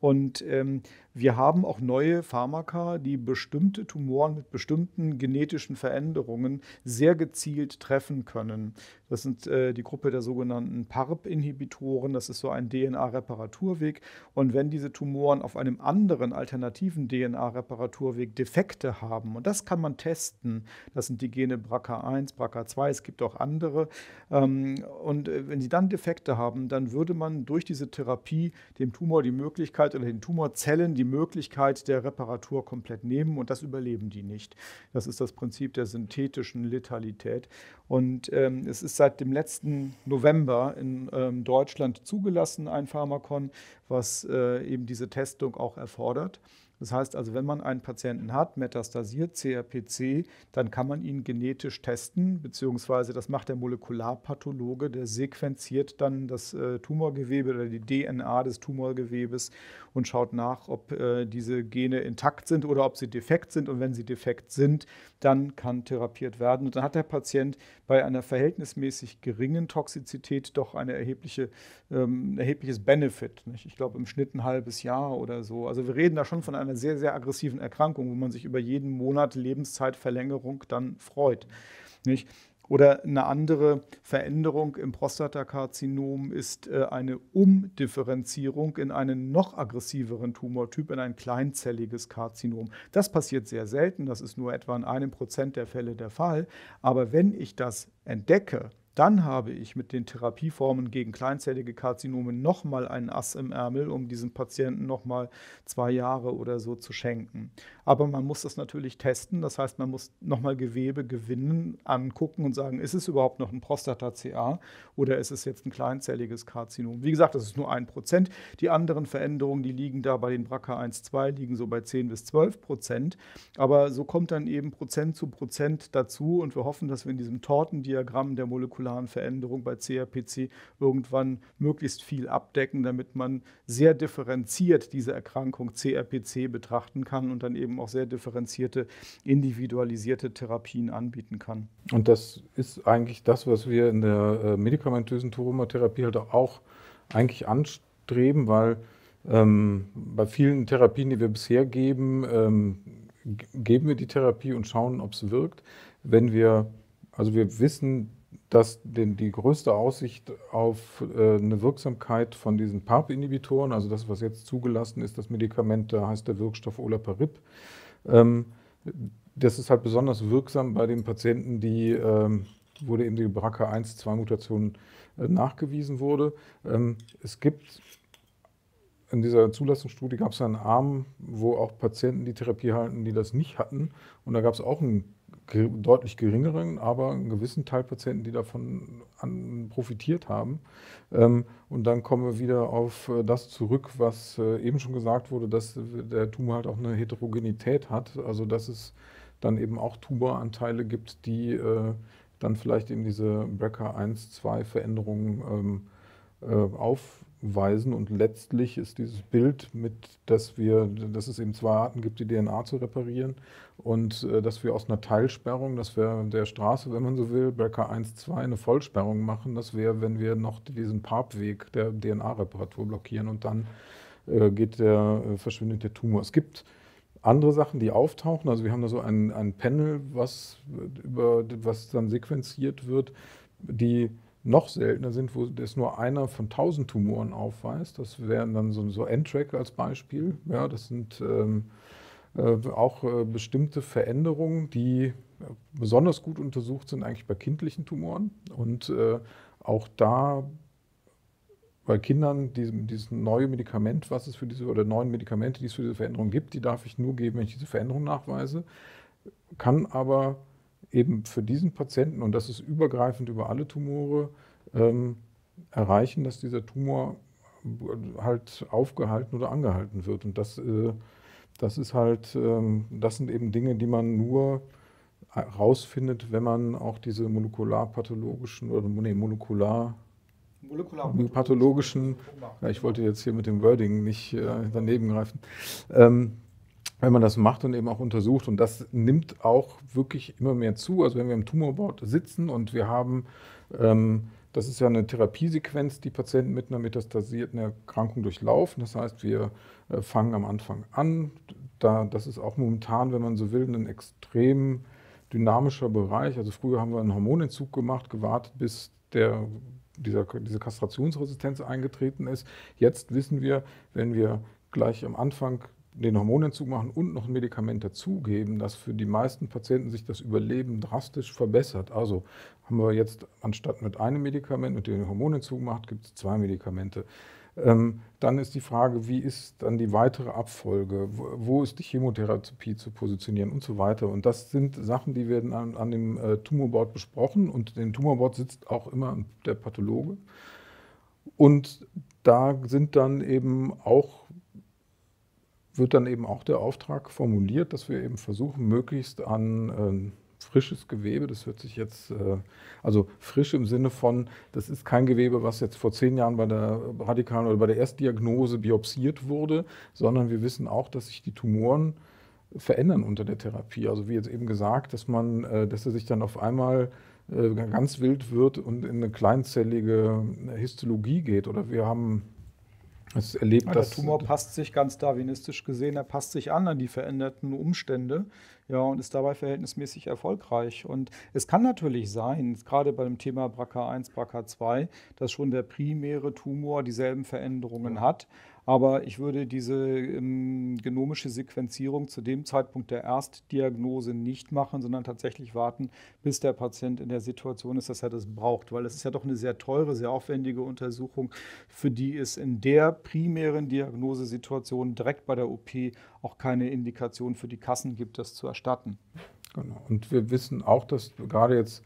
Und ähm, wir haben auch neue Pharmaka, die bestimmte Tumoren mit bestimmten genetischen Veränderungen sehr gezielt treffen können. Das sind äh, die Gruppe der sogenannten PARP-Inhibitoren. Das ist so ein DNA-Reparaturweg. Und wenn diese Tumoren auf einem anderen alternativen DNA-Reparaturweg Defekte haben, und das kann man testen, das sind die Gene BRCA1, BRCA2, es gibt auch andere. Ähm, und äh, wenn sie dann Defekte haben, dann würde man durch diese Therapie dem Tumor die Möglichkeit oder den Tumorzellen die die Möglichkeit der Reparatur komplett nehmen und das überleben die nicht. Das ist das Prinzip der synthetischen Letalität. Und ähm, es ist seit dem letzten November in ähm, Deutschland zugelassen, ein Pharmakon, was äh, eben diese Testung auch erfordert. Das heißt also, wenn man einen Patienten hat, metastasiert CRPC, dann kann man ihn genetisch testen, beziehungsweise das macht der Molekularpathologe, der sequenziert dann das äh, Tumorgewebe oder die DNA des Tumorgewebes und schaut nach, ob äh, diese Gene intakt sind oder ob sie defekt sind. Und wenn sie defekt sind, dann kann therapiert werden. Und dann hat der Patient bei einer verhältnismäßig geringen Toxizität doch eine erhebliche, ähm, erhebliches Benefit. Nicht? Ich glaube, im Schnitt ein halbes Jahr oder so. Also wir reden da schon von einer einer sehr, sehr aggressiven Erkrankung, wo man sich über jeden Monat Lebenszeitverlängerung dann freut. Nicht? Oder eine andere Veränderung im Prostatakarzinom ist äh, eine Umdifferenzierung in einen noch aggressiveren Tumortyp, in ein kleinzelliges Karzinom. Das passiert sehr selten, das ist nur etwa in einem Prozent der Fälle der Fall. Aber wenn ich das entdecke, dann habe ich mit den Therapieformen gegen kleinzellige Karzinome nochmal einen Ass im Ärmel, um diesem Patienten nochmal zwei Jahre oder so zu schenken. Aber man muss das natürlich testen, das heißt, man muss nochmal Gewebe gewinnen, angucken und sagen, ist es überhaupt noch ein Prostata-CA oder ist es jetzt ein kleinzelliges Karzinom? Wie gesagt, das ist nur ein Prozent. Die anderen Veränderungen, die liegen da bei den BRCA1-2, liegen so bei 10 bis 12 Prozent. Aber so kommt dann eben Prozent zu Prozent dazu und wir hoffen, dass wir in diesem Tortendiagramm der Molekül molekularen Veränderungen bei CRPC irgendwann möglichst viel abdecken, damit man sehr differenziert diese Erkrankung CRPC betrachten kann und dann eben auch sehr differenzierte, individualisierte Therapien anbieten kann. Und das ist eigentlich das, was wir in der äh, medikamentösen Tumortherapie halt auch eigentlich anstreben, weil ähm, bei vielen Therapien, die wir bisher geben, ähm, geben wir die Therapie und schauen, ob es wirkt. Wenn wir, also wir wissen, dass den, die größte Aussicht auf äh, eine Wirksamkeit von diesen PARP-Inhibitoren, also das, was jetzt zugelassen ist, das Medikament, da heißt der Wirkstoff Olaparib, ähm, das ist halt besonders wirksam bei den Patienten, die, ähm, wurde eben die BRCA1-2-Mutation äh, nachgewiesen wurde. Ähm, es gibt in dieser Zulassungsstudie gab es einen Arm, wo auch Patienten die Therapie halten, die das nicht hatten. Und da gab es auch einen deutlich geringeren, aber einen gewissen Teil Patienten, die davon profitiert haben. Ähm, und dann kommen wir wieder auf äh, das zurück, was äh, eben schon gesagt wurde, dass der Tumor halt auch eine Heterogenität hat, also dass es dann eben auch Tumoranteile gibt, die äh, dann vielleicht eben diese BRCA 1-2-Veränderungen ähm, auftreten weisen. Und letztlich ist dieses Bild mit, dass wir, dass es eben zwei Arten gibt, die DNA zu reparieren und äh, dass wir aus einer Teilsperrung, dass wir der Straße, wenn man so will, Becker 1, 2 eine Vollsperrung machen, das wäre, wenn wir noch diesen Papweg der DNA-Reparatur blockieren und dann äh, geht der, äh, verschwindet der Tumor. Es gibt andere Sachen, die auftauchen. Also wir haben da so ein, ein Panel, was, äh, über, was dann sequenziert wird, die noch seltener sind, wo es nur einer von 1000 Tumoren aufweist. Das wären dann so, so N-Track als Beispiel. Ja, das sind ähm, äh, auch äh, bestimmte Veränderungen, die äh, besonders gut untersucht sind eigentlich bei kindlichen Tumoren. Und äh, auch da bei Kindern diesem, dieses neue Medikament, was es für diese oder neuen Medikamente, die es für diese Veränderung gibt, die darf ich nur geben, wenn ich diese Veränderung nachweise, kann aber eben für diesen Patienten, und das ist übergreifend über alle Tumore, ähm, erreichen, dass dieser Tumor halt aufgehalten oder angehalten wird. Und das, äh, das ist halt, ähm, das sind eben Dinge, die man nur äh, rausfindet, wenn man auch diese molekularpathologischen oder nee, molekular molekularpathologischen, ja, ich wollte jetzt hier mit dem Wording nicht äh, daneben greifen, ähm, wenn man das macht und eben auch untersucht. Und das nimmt auch wirklich immer mehr zu. Also wenn wir im Tumorbord sitzen und wir haben, ähm, das ist ja eine Therapiesequenz, die Patienten mit einer metastasierten Erkrankung durchlaufen. Das heißt, wir äh, fangen am Anfang an. Da, das ist auch momentan, wenn man so will, ein extrem dynamischer Bereich. Also früher haben wir einen Hormonentzug gemacht, gewartet, bis der, dieser, diese Kastrationsresistenz eingetreten ist. Jetzt wissen wir, wenn wir gleich am Anfang den Hormonentzug machen und noch ein Medikament dazugeben, dass für die meisten Patienten sich das Überleben drastisch verbessert. Also haben wir jetzt anstatt mit einem Medikament, mit dem den Hormonentzug macht, gibt es zwei Medikamente. Ähm, dann ist die Frage, wie ist dann die weitere Abfolge? Wo, wo, ist die Chemotherapie zu positionieren und so weiter? Und das sind Sachen, die werden an, an dem äh, Tumorboard besprochen und in dem Tumorboard sitzt auch immer der Pathologe. Und da sind dann eben auch wird dann eben auch der Auftrag formuliert, dass wir eben versuchen, möglichst an äh, frisches Gewebe, das hört sich jetzt, äh, also frisch im Sinne von, das ist kein Gewebe, was jetzt vor zehn Jahren bei der radikalen oder bei der Erstdiagnose biopsiert wurde, sondern wir wissen auch, dass sich die Tumoren verändern unter der Therapie. Also wie jetzt eben gesagt, dass man, äh, dass er sich dann auf einmal äh, ganz wild wird und in eine kleinzellige Histologie geht. Oder wir haben das erlebt ja, ah, der das Tumor passt sich ganz darwinistisch gesehen, er passt sich an an die veränderten Umstände ja, und ist dabei verhältnismäßig erfolgreich. Und es kann natürlich sein, gerade beim Thema BRCA1, BRCA2, dass schon der primäre Tumor dieselben Veränderungen hat. Aber ich würde diese ähm, genomische Sequenzierung zu dem Zeitpunkt der Erstdiagnose nicht machen, sondern tatsächlich warten, bis der Patient in der Situation ist, dass er das braucht. Weil es ist ja doch eine sehr teure, sehr aufwendige Untersuchung, für die es in der primären Diagnosesituation direkt bei der OP auch keine Indikation für die Kassen gibt, das zu erstatten. Genau. Und wir wissen auch, dass gerade jetzt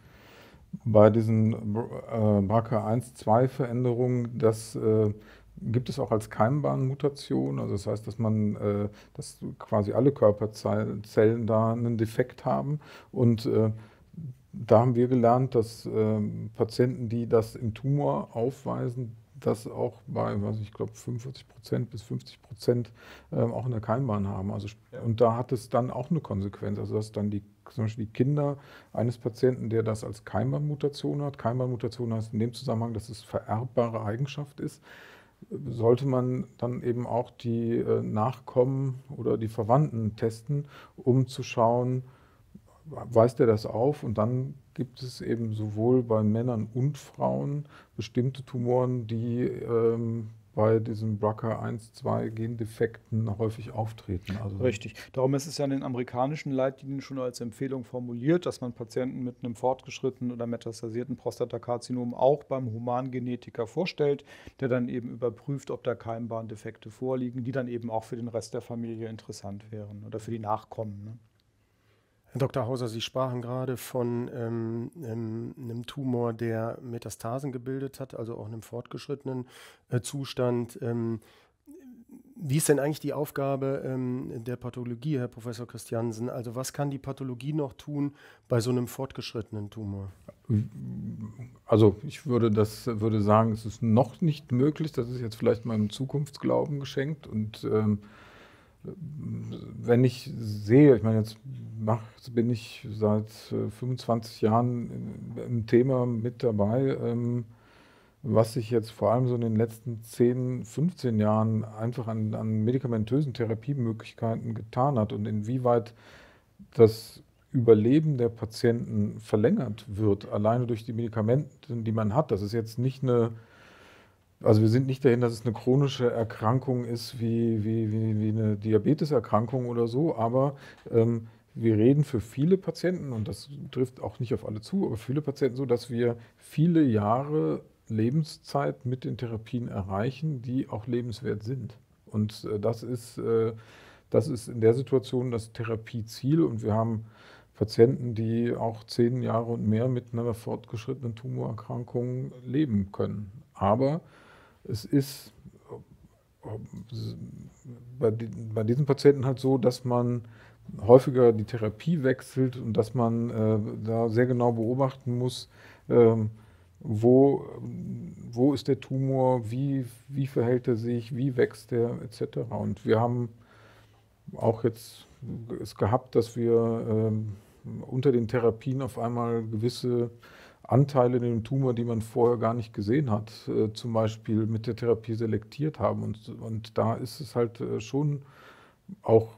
bei diesen äh, BRCA1-2-Veränderungen, dass äh, Gibt es auch als Keimbahnmutation, also das heißt, dass man, äh, dass quasi alle Körperzellen da einen Defekt haben und äh, da haben wir gelernt, dass äh, Patienten, die das im Tumor aufweisen, das auch bei, was ich glaube, 45 Prozent bis 50 Prozent ähm, auch in der Keimbahn haben. Also, und da hat es dann auch eine Konsequenz, also dass dann die zum Beispiel die Kinder eines Patienten, der das als Keimbahnmutation hat. Keimbahnmutation heißt in dem Zusammenhang, dass es vererbbare Eigenschaft ist sollte man dann eben auch die äh, Nachkommen oder die Verwandten testen, um zu schauen, weist er das auf und dann gibt es eben sowohl bei Männern und Frauen bestimmte Tumoren, die ähm, bei diesen BRCA1-2-Gendefekten häufig auftreten. Also Richtig. Darum ist es ja in den amerikanischen Leitlinien schon als Empfehlung formuliert, dass man Patienten mit einem fortgeschrittenen oder metastasierten Prostatakarzinom auch beim Humangenetiker vorstellt, der dann eben überprüft, ob da Keimbahndefekte vorliegen, die dann eben auch für den Rest der Familie interessant wären oder für die Nachkommen. Ne? Herr Dr. Hauser, Sie sprachen gerade von ähm, einem, ähm, einem Tumor, der Metastasen gebildet hat, also auch einem fortgeschrittenen äh, Zustand. Ähm, wie ist denn eigentlich die Aufgabe ähm, der Pathologie, Herr Professor Christiansen? Also was kann die Pathologie noch tun bei so einem fortgeschrittenen Tumor? Also ich würde das würde sagen, es ist noch nicht möglich. Das ist jetzt vielleicht meinem Zukunftsglauben geschenkt und ähm, wenn ich sehe, ich meine, jetzt mach, bin ich seit 25 äh, Jahren im Thema mit dabei, ähm, was sich jetzt vor allem so in den letzten 10, 15 Jahren einfach an, an medikamentösen Therapiemöglichkeiten getan hat und inwieweit das Überleben der Patienten verlängert wird, alleine durch die Medikamente, die man hat. Das ist jetzt nicht eine also wir sind nicht dahin, dass es eine chronische Erkrankung ist wie, wie, wie, wie eine Diabeteserkrankung oder so, aber ähm, wir reden für viele Patienten, und das trifft auch nicht auf alle zu, aber für viele Patienten so, dass wir viele Jahre Lebenszeit mit den Therapien erreichen, die auch lebenswert sind. Und äh, das, ist, äh, das ist in der Situation das Therapieziel. Und wir haben Patienten, die auch zehn Jahre und mehr mit einer fortgeschrittenen Tumorerkrankung leben können. Aber es ist bei, diesen Patienten halt so, dass man häufiger die Therapie wechselt und dass man äh, da sehr genau beobachten muss, ähm, wo, wo ist der Tumor, wie, wie verhält er sich, wie wächst er etc. Und wir haben auch jetzt es gehabt, dass wir ähm, unter den Therapien auf einmal gewisse Anteile in dem Tumor, die man vorher gar nicht gesehen hat, äh, zum Beispiel mit der Therapie selektiert haben. Und, und da ist es halt äh, schon auch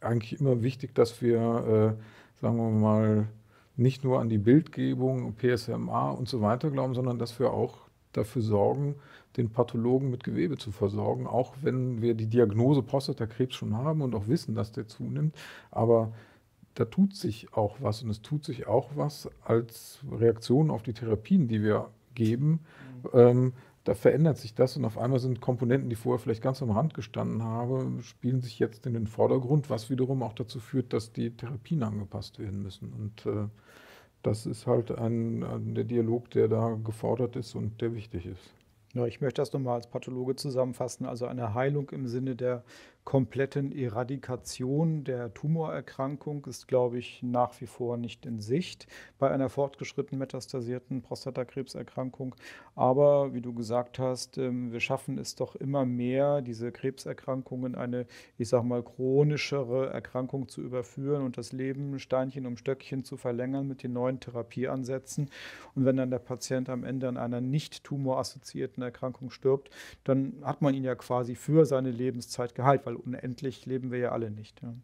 eigentlich immer wichtig, dass wir, äh, sagen wir mal, nicht nur an die Bildgebung, PSMA und so weiter glauben, sondern dass wir auch dafür sorgen, den Pathologen mit Gewebe zu versorgen, auch wenn wir die Diagnose Prostatakrebs schon haben und auch wissen, dass der zunimmt. Aber da tut sich auch was. Und es tut sich auch was als Reaktion auf die Therapien, die wir geben. Mhm. Ähm, da verändert sich das und auf einmal sind Komponenten, die vorher vielleicht ganz am Rand gestanden haben, spielen sich jetzt in den Vordergrund, was wiederum auch dazu führt, dass die Therapien angepasst werden müssen. Und äh, das ist halt ein, ein, der Dialog, der da gefordert ist und der wichtig ist. Ja, ich möchte das nochmal als Pathologe zusammenfassen. Also eine Heilung im Sinne der kompletten Eradikation der Tumorerkrankung ist, glaube ich, nach wie vor nicht in Sicht bei einer fortgeschritten metastasierten Prostatakrebserkrankung. Aber wie du gesagt hast, ähm, wir schaffen es doch immer mehr, diese Krebserkrankungen eine, ich sage mal, chronischere Erkrankung zu überführen und das Leben Steinchen um Stöckchen zu verlängern mit den neuen Therapieansätzen. Und wenn dann der Patient am Ende an einer nicht tumorassoziierten Erkrankung stirbt, dann hat man ihn ja quasi für seine Lebenszeit geheilt, weil unendlich leben wir ja alle nicht. Ja.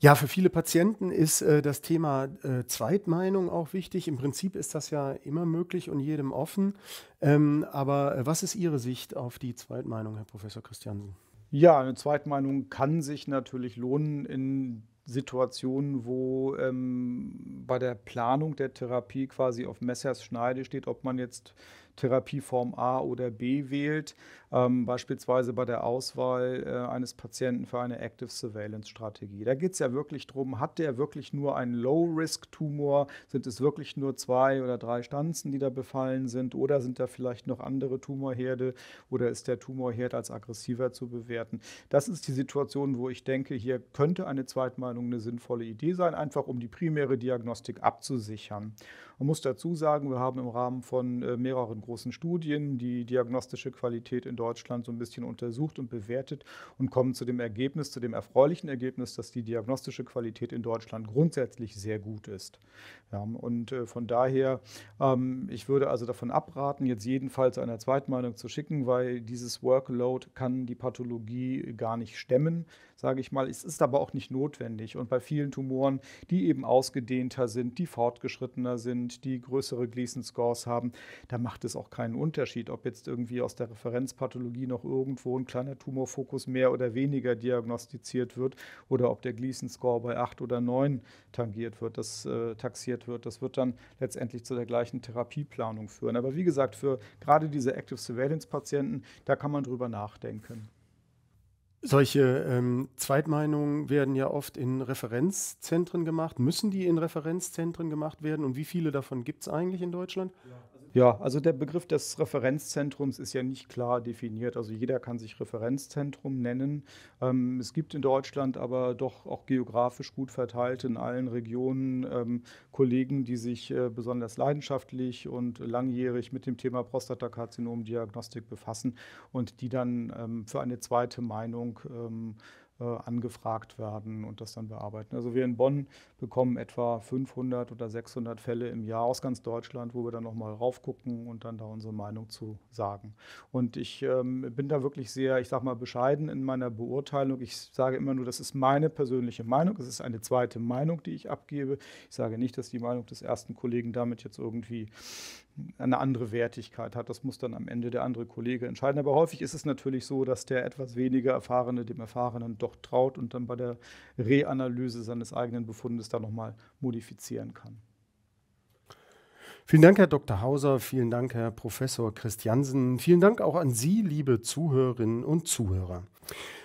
Ja, für viele Patienten ist äh, das Thema äh, Zweitmeinung auch wichtig. Im Prinzip ist das ja immer möglich und jedem offen. Ähm, aber äh, was ist Ihre Sicht auf die Zweitmeinung, Herr Professor Christiansen? Ja, eine Zweitmeinung kann sich natürlich lohnen in Situationen, wo ähm, bei der Planung der Therapie quasi auf Messers Schneide steht, ob man jetzt Therapieform A oder B wählt ähm, beispielsweise bei der Auswahl äh, eines Patienten für eine Active Surveillance-Strategie. Da geht es ja wirklich darum, hat der wirklich nur einen Low-Risk-Tumor? Sind es wirklich nur zwei oder drei Stanzen, die da befallen sind? Oder sind da vielleicht noch andere Tumorherde? Oder ist der Tumorherd als aggressiver zu bewerten? Das ist die Situation, wo ich denke, hier könnte eine Zweitmeinung eine sinnvolle Idee sein, einfach um die primäre Diagnostik abzusichern. Man muss dazu sagen, wir haben im Rahmen von äh, mehreren großen Studien die diagnostische Qualität in Deutschland so ein bisschen untersucht und bewertet und kommen zu dem Ergebnis, zu dem erfreulichen Ergebnis, dass die diagnostische Qualität in Deutschland grundsätzlich sehr gut ist. Ja, und äh, von daher, ähm, ich würde also davon abraten, jetzt jedenfalls eine Zweitmeinung zu schicken, weil dieses Workload kann die Pathologie gar nicht stemmen, sage ich mal. Es ist aber auch nicht notwendig. Und bei vielen Tumoren, die eben ausgedehnter sind, die fortgeschrittener sind, die größere Gleason Scores haben, da macht es auch keinen Unterschied, ob jetzt irgendwie aus der Referenzpathologie Pathologie noch irgendwo ein kleiner Tumorfokus mehr oder weniger diagnostiziert wird oder ob der Gleason-Score bei 8 oder 9 tangiert wird, das äh, taxiert wird. Das wird dann letztendlich zu der gleichen Therapieplanung führen. Aber wie gesagt, für gerade diese Active Surveillance-Patienten, da kann man drüber nachdenken. Solche ähm, Zweitmeinungen werden ja oft in Referenzzentren gemacht. Müssen die in Referenzzentren gemacht werden? Und wie viele davon gibt es eigentlich in Deutschland? Ja, ja, also der Begriff des Referenzzentrums ist ja nicht klar definiert. Also jeder kann sich Referenzzentrum nennen. Ähm, es gibt in Deutschland aber doch auch geografisch gut verteilt in allen Regionen ähm, Kollegen, die sich äh, besonders leidenschaftlich und langjährig mit dem Thema Prostatakarzinomdiagnostik befassen und die dann ähm, für eine zweite Meinung ähm, äh, angefragt werden und das dann bearbeiten. Also wir in Bonn bekommen etwa 500 oder 600 Fälle im Jahr aus ganz Deutschland, wo wir dann nochmal raufgucken und dann da unsere Meinung zu sagen. Und ich ähm, bin da wirklich sehr, ich sage mal, bescheiden in meiner Beurteilung. Ich sage immer nur, das ist meine persönliche Meinung. Es ist eine zweite Meinung, die ich abgebe. Ich sage nicht, dass die Meinung des ersten Kollegen damit jetzt irgendwie eine andere Wertigkeit hat. Das muss dann am Ende der andere Kollege entscheiden. Aber häufig ist es natürlich so, dass der etwas weniger Erfahrene dem Erfahrenen doch traut und dann bei der Reanalyse seines eigenen Befundes da nochmal modifizieren kann. Vielen Dank, Herr Dr. Hauser. Vielen Dank, Herr Professor Christiansen. Vielen Dank auch an Sie, liebe Zuhörerinnen und Zuhörer.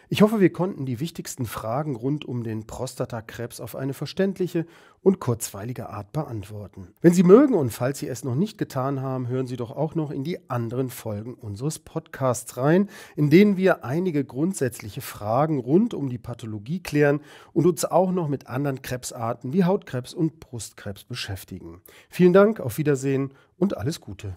Ich hoffe, wir konnten die wichtigsten Fragen rund um den Prostatakrebs auf eine verständliche und kurzweilige Art beantworten. Wenn Sie mögen und falls Sie es noch nicht getan haben, hören Sie doch auch noch in die anderen Folgen unseres Podcasts rein, in denen wir einige grundsätzliche Fragen rund um die Pathologie klären und uns auch noch mit anderen Krebsarten wie Hautkrebs und Brustkrebs beschäftigen. Vielen Dank, auf Wiedersehen und alles Gute.